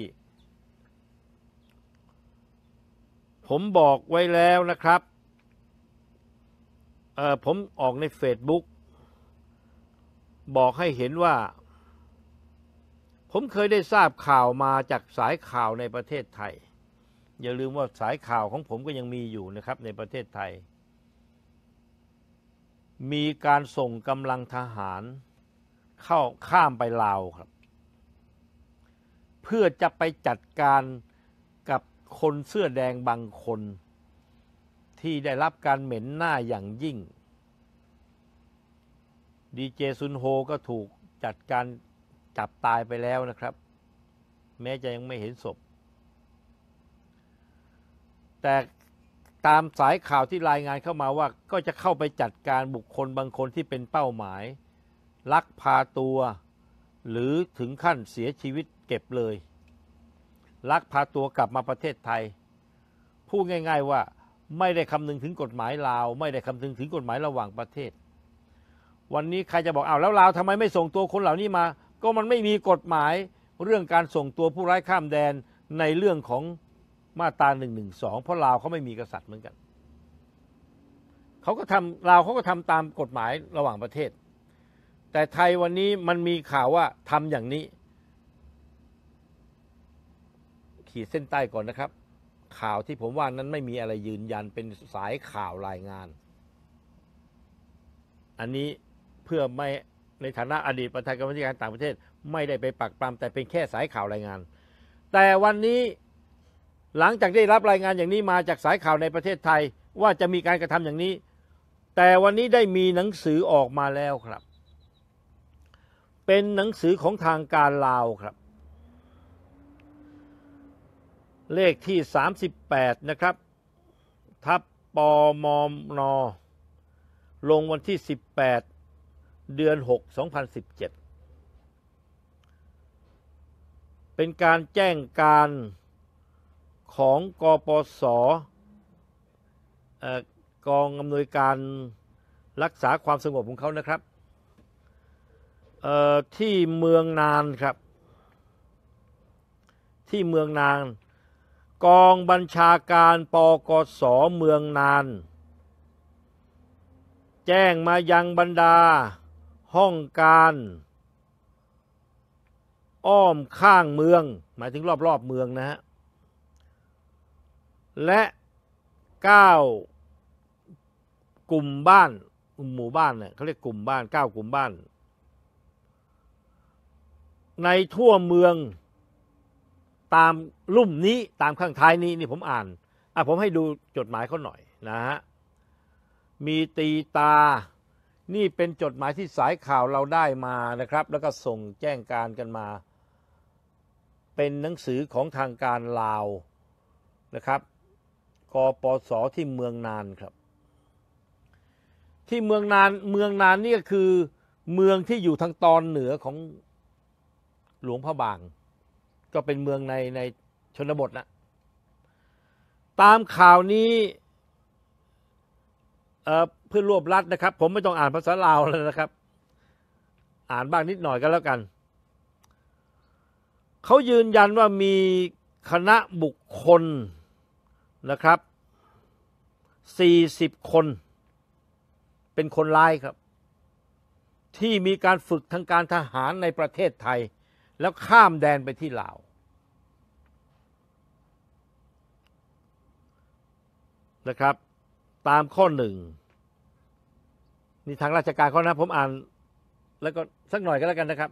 ผมบอกไว้แล้วนะครับ ผมออกในเฟซบุ๊กบอกให้เห็นว่า ผมเคยได้ทราบข่าวมาจากสายข่าวในประเทศไทย อย่าลืมว่าสายข่าวของผมก็ยังมีอยู่นะครับ ในประเทศไทย มีการส่งกำลังทหาร เข้าข้ามไปลาวครับเพื่อจะไปจัดการกับคนเสื้อแดงบางคน ที่ได้รับการเหม็นหน้าอย่างยิ่งดีเจซุนโฮก็ถูกจัดการจับตายไปแล้วนะครับ แม้จะยังไม่เห็นศพแต่ตามสายข่าวที่รายงานเข้ามาว่าก็จะเข้าไปจัดการบุคคลบางคนที่เป็นเป้าหมาย ลักพาตัวหรือถึงขั้นเสียชีวิตเก็บเลยลักพาตัวกลับมาประเทศไทยพูดง่าย ๆว่าไม่ได้คำนึงถึงกฎหมายลาวไม่ได้คำนึงถึงกฎหมายระหว่างประเทศ วันนี้ใครจะบอกอ้าวแล้วลาวทำไมไม่ส่งตัวคนเหล่านี้มา ก็มันไม่มีกฎหมายเรื่องการส่งตัวผู้ร้ายข้ามแดนในเรื่องของมาตราหนึ่งหนึ่งสองเพราะลาวเขาไม่มีกษัตริย์เหมือนกันเขาก็ทำลาวเขาก็ทำตามกฎหมายระหว่างประเทศ แต่ไทยวันนี้มันมีข่าวว่าทำอย่างนี้ขีดเส้นใต้ก่อนนะครับ ข่าวที่ผมว่านั้นไม่มีอะไรยืนยันเป็นสายข่าวรายงาน อันนี้เพื่อไม่ในฐานะอดีตประธานกรรมธิการต่างประเทศ ไม่ได้ไปปักปามแต่เป็นแค่สายข่าวรายงาน แต่วันนี้หลังจากได้รับรายงานอย่างนี้มาจากสายข่าวในประเทศไทย ว่าจะมีการกระทำอย่างนี้ แต่วันนี้ได้มีหนังสือออกมาแล้วครับ เป็นหนังสือของทางการลาวครับเลขที่ 38 นะครับทับปอมอมนอลงวันที่ 18 เดือน 6 2017 เป็นการแจ้งการของกปสกองอำนวยการรักษาความสงบของเขานะครับ ที่เมืองนานครับ ที่เมืองนานกองบัญชาการปกสเมืองนาน แจ้งมายังบรรดาห้องการ อ้อมข้างเมืองหมายถึงรอบๆเมืองนะฮะ และเก้ากลุ่มบ้านหมู่บ้านเนี่ยเขาเรียกกลุ่มบ้านเก้ากลุ่มบ้าน ในทั่วเมืองตามลุ่มนี้ตามข้างท้ายนี้นี่ผมอ่านอ่ะผมให้ดูจดหมายเขาหน่อยนะฮะมีตีตานี่เป็นจดหมายที่สายข่าวเราได้มานะครับ แล้วก็ส่งแจ้งการกันมา เป็นหนังสือของทางการลาวนะครับกปสที่เมืองนานครับ ที่เมืองนานเมืองนานนี่ก็คือเมืองที่อยู่ทางตอนเหนือของหลวงพระบางก็เป็นเมืองในในชนบทนะตามข่าวนี้เพื่อรวบรัดนะครับ ผมไม่ต้องอ่านภาษาลาวแล้วนะครับ อ่านบ้างนิดหน่อยก็แล้วกัน เขายืนยันว่ามีคณะบุคคลนะครับ 40 คน เป็นคนร้ายครับ ที่มีการฝึกทางการทหารในประเทศไทยแล้วข้ามแดนไปที่ลาวนะครับตามข้อหนึ่งนี่ทางราชการข้อนะผมอ่าน แล้วก็สักหน่อยก็แล้วกันนะครับ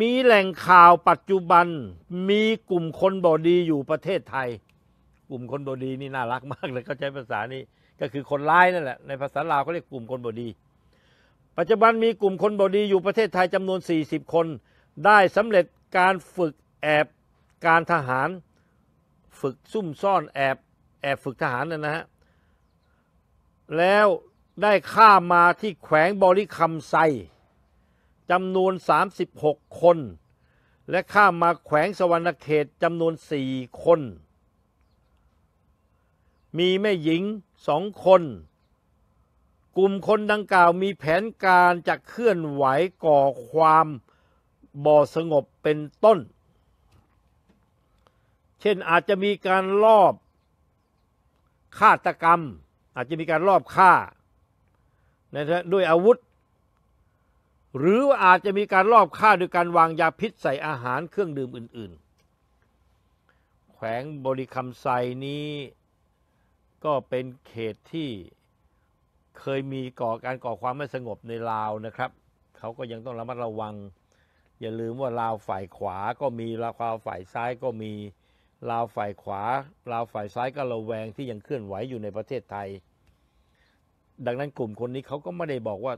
มีแหล่งข่าวปัจจุบันมีกลุ่มคนบอดีอยู่ประเทศไทย กลุ่มคนบอดีนี่น่ารักมากเลยเขาใช้ภาษานี้ก็คือคนร้ายนั่นแหละในภาษาลาวเขาเรียกกลุ่มคนบอดี ปัจจุบันมีกลุ่มคนบอดี อยู่ประเทศไทยจำนวน40คนได้สำเร็จการฝึกแอบ การทหารฝึกซุ่มซ่อนแอบ แอบฝึกทหารนะฮะแล้วได้ข้ามาที่แขวงบริคำไซจำนวน 36 คน และข้ามมาแขวงสวรรณเขตจำนวนสี่คน มีแม่หญิงสองคน กลุ่มคนดังกล่าวมีแผนการจะเคลื่อนไหวก่อความบ่อสงบเป็นต้น เช่นอาจจะมีการลอบฆาตกรรม อาจจะมีการลอบฆ่านด้วยอาวุธ หรืออาจจะมีการลอบฆ่าโดยการวางยาพิษใส่อาหารเครื่องดื่มอื่น ๆ แขวงบริคำไซนี้ก็เป็นเขตที่เคยมีก่อการก่อความไม่สงบในลาวนะครับ เขาก็ยังต้องระมัดระวังอย่าลืมว่าลาวฝ่ายขวาก็มีลาวฝ่ายซ้ายก็มีลาวฝ่ายขวาลาวฝ่ายซ้ายก็ระแวงที่ยังเคลื่อนไหวอยู่ในประเทศไทย ดังนั้นกลุ่มคนนี้เขาก็ไม่ได้บอกว่า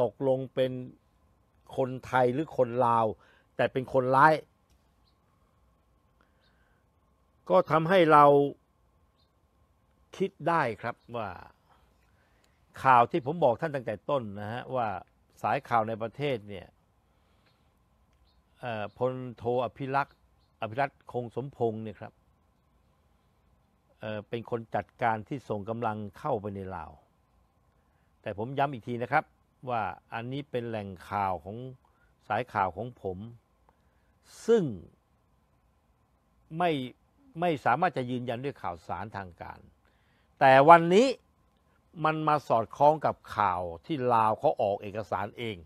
ตกลงเป็นคนไทยหรือคนลาว แต่เป็นคนร้าย ก็ทำให้เราคิดได้ครับว่า ข่าวที่ผมบอกท่านตั้งแต่ต้นนะฮะ ว่า สายข่าวในประเทศเนี่ยพลโทอภิรักษ์อภิรัตคงสมพงศ์เนี่ยครับ เป็นคนจัดการที่ส่งกำลังเข้าไปในลาว แต่ผมย้ำอีกทีนะครับว่าอันนี้เป็นแหล่งข่าวของสายข่าวของผม ซึ่งไม่ไม่สามารถจะยืนยันด้วยข่าวสารทางการ แต่วันนี้มันมาสอดคล้องกับข่าวที่ลาวเขาออกเอกสารเอง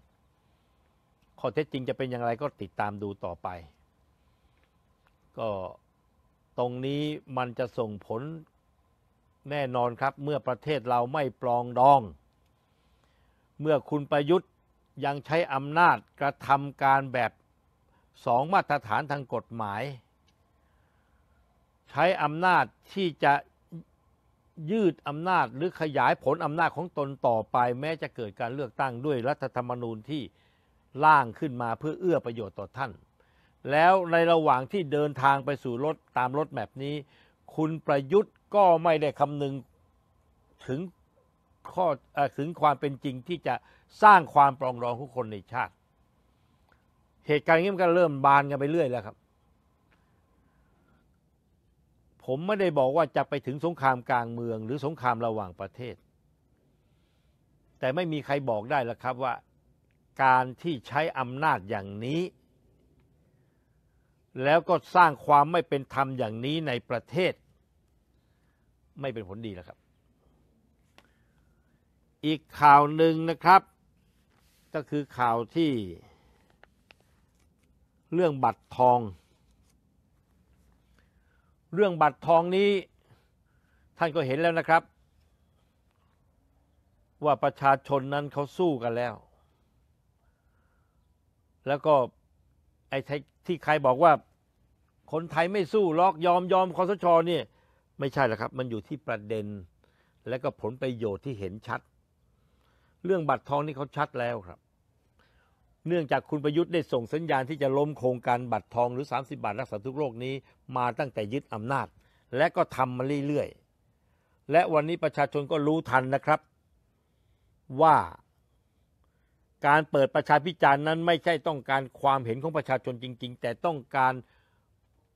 ข้อเท็จจริงจะเป็นอย่างไรก็ติดตามดูต่อไป ก็ตรงนี้มันจะส่งผลแน่นอนครับเมื่อประเทศเราไม่ปลองดอง เมื่อคุณประยุทธ์ยังใช้อำนาจกระทำการแบบสองมาตรฐานทางกฎหมาย ใช้อำนาจที่จะยืดอำนาจหรือขยายผลอำนาจของตนต่อไป แม้จะเกิดการเลือกตั้งด้วยรัฐธรรมนูญที่ล่างขึ้นมาเพื่อเอื้อประโยชน์ต่อท่าน แล้วในระหว่างที่เดินทางไปสู่รถตามรถแมพนี้ คุณประยุทธ์ก็ไม่ได้คำนึงถึงข้อถึงความเป็นจริงที่จะสร้างความปรองรองของคนในชาติ เหตุการณ์นี้มันก็เริ่มบานกันไปเรื่อยแล้วครับ ผมไม่ได้บอกว่าจะไปถึงสงครามกลางเมือง หรือสงครามระหว่างประเทศ แต่ไม่มีใครบอกได้ละครับว่าการที่ใช้อำนาจอย่างนี้ แล้วก็สร้างความไม่เป็นธรรมอย่างนี้ในประเทศ ไม่เป็นผลดีแล้วครับ อีกข่าวหนึ่งนะครับ ก็คือข่าวที่เรื่องบัตรทอง เรื่องบัตรทองนี้ ท่านก็เห็นแล้วนะครับ ว่าประชาชนนั้นเขาสู้กันแล้วแล้วก็ไอ้ที่ใครบอกว่า คนไทยไม่สู้ล็อกยอมยอมคอสชอเนี่ยไม่ใช่หรอกครับ มันอยู่ที่ประเด็นและก็ผลประโยชน์ที่เห็นชัด เรื่องบัตรทองนี่เขาชัดแล้วครับ เนื่องจากคุณประยุทธ์ได้ส่งสัญญาณที่จะล้มโครงการบัตรทอง หรือ 30 บาทรักษาทุกโรคนี้ มาตั้งแต่ยึดอำนาจและก็ทำมาเรื่อยๆ และวันนี้ประชาชนก็รู้ทันนะครับ ว่าการเปิดประชาพิจารณ์นั้นไม่ใช่ต้องการความเห็นของประชาชนจริงๆ แต่ต้องการ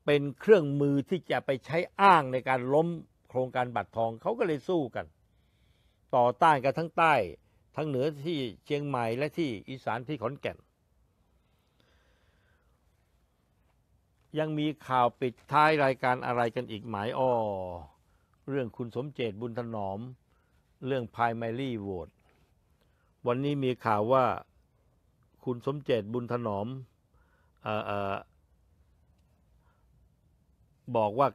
เป็นเครื่องมือที่จะไปใช้อ้างในการล้มโครงการบัตรทองเขาก็เลยสู้กัน ต่อต้านกันทั้งใต้ทั้งเหนือที่เชียงใหม่และที่อีสานที่ขอนแก่น ยังมีข่าวปิดท้ายรายการอะไรกันอีกหมายอ้อเรื่องคุณสมเจตบุญถนอม เรื่องพายไมลี่โหวตวันนี้มีข่าวว่าคุณสมเจตบุญถนอมออบอกว่า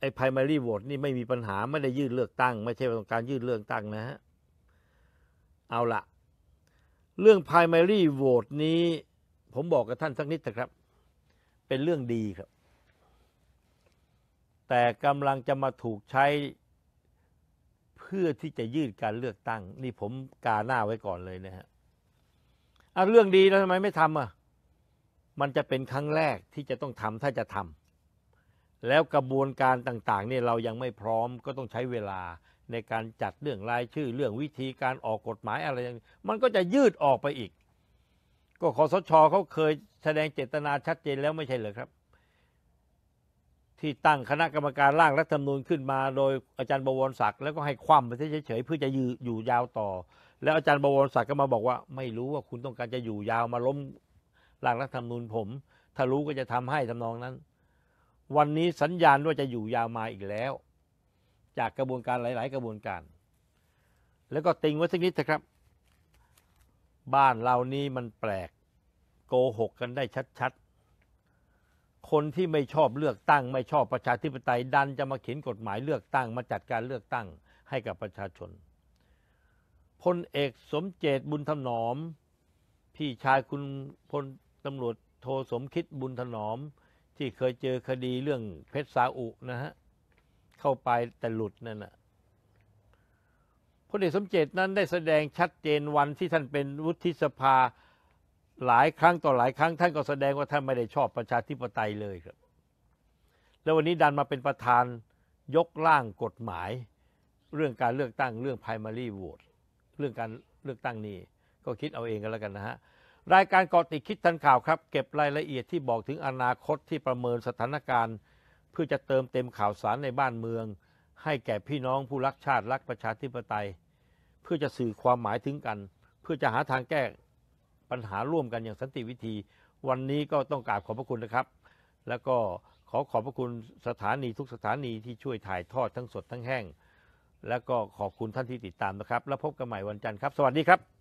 ไอ้พายมารีโหวตนี่ไม่มีปัญหาไม่ได้ยื่นเลือกตั้ง ไม่ใช่ต้องการยื่นเลือกตั้งนะฮะ เอาละเรื่องพายมารีโหวตนี้ ผมบอกกับท่านสักนิดนะครับ เป็นเรื่องดีครับ แต่กำลังจะมาถูกใช้พื่อที่จะยืดการเลือกตั้ง นี่ผมกาหน้าไว้ก่อนเลยนะฮะเอาเรื่องดีแล้วทำไมไม่ทำอ่ะมันจะเป็นครั้งแรกที่จะต้องทำถ้าจะทำแล้วกระบวนการต่าง ๆ เนี่ยเรายังไม่พร้อม ก็ต้องใช้เวลาในการจัดเรื่องรายชื่อ เรื่องวิธีการออกกฎหมายอะไรอย่างมันก็จะยืดออกไปอีก ก็ขอสชเขาเคยแสดงเจตนาชัดเจนแล้วไม่ใช่เหรอครับที่ตั้งคณะกรรมการร่างรัฐธรรมนูญขึ้นมาโดยอาจารย์บวรศักดิ์แล้วก็ให้คว่ำไปเฉยๆเพื่อจะย่อยู่ยาวต่อ แล้ว อาจารย์บวรศักดิ์ก็มาบอกว่า ไม่รู้ว่าคุณต้องการจะอยู่ยาวมาล้มร่างรัฐธรรมนูญผม ถ้ารู้ก็จะทำให้ทำนองนั้น วันนี้สัญญาณว่าจะอยู่ยาวมาอีกแล้ว จากกระบวนการหลายๆกระบวนการ แล้วก็ติงไว้สักนิดนะครับ บ้านเรานี้มันแปลกโกหกกันได้ชัด ๆคนที่ไม่ชอบเลือกตั้ง ไม่ชอบประชาธิปไตยดัน จะมาเขียนกฎหมายเลือกตั้งมาจัดการเลือกตั้งให้กับประชาชนพลเอกสมเจตบุญถนอม พี่ชายคุณพลตำรวจโทสมคิดบุญถนอมที่เคยเจอคดีเรื่องเพชรสาอุนะฮะเข้าไปแต่หลุด นั่นนะพลเอกสมเจตนั้นได้แสดงชัดเจนวันที่ท่านเป็นวุฒิสภาหลายครั้งต่อหลายครั้งท่านก็แสดงว่าท่านไม่ได้ชอบประชาธิปไตยเลยครับแล้ววันนี้ดันมาเป็นประธานยกร่างกฎหมาย เรื่องการเลือกตั้งเรื่อง primary vote เรื่องการเลือกตั้งนี้ก็คิดเอาเองกันแล้วกันนะฮะ รายการเกาะติดคิดทันข่าวครับ เก็บรายละเอียดที่บอกถึงอนาคตที่ประเมินสถานการณ์ เพื่อจะเติมเต็มข่าวสารในบ้านเมือง ให้แก่พี่น้องผู้รักชาติรักประชาธิปไตย เพื่อจะสื่อความหมายถึงกัน เพื่อจะหาทางแก้ปัญหาร่วมกันอย่างสันติวิธี วันนี้ก็ต้องกราบขอบพระคุณนะครับ แล้วก็ขอขอบพระคุณสถานีทุกสถานีที่ช่วยถ่ายทอดทั้งสดทั้งแห้งแล้วก็ขอบคุณท่านที่ติดตามนะครับ แล้วพบกันใหม่วันจันทร์ครับ สวัสดีครับ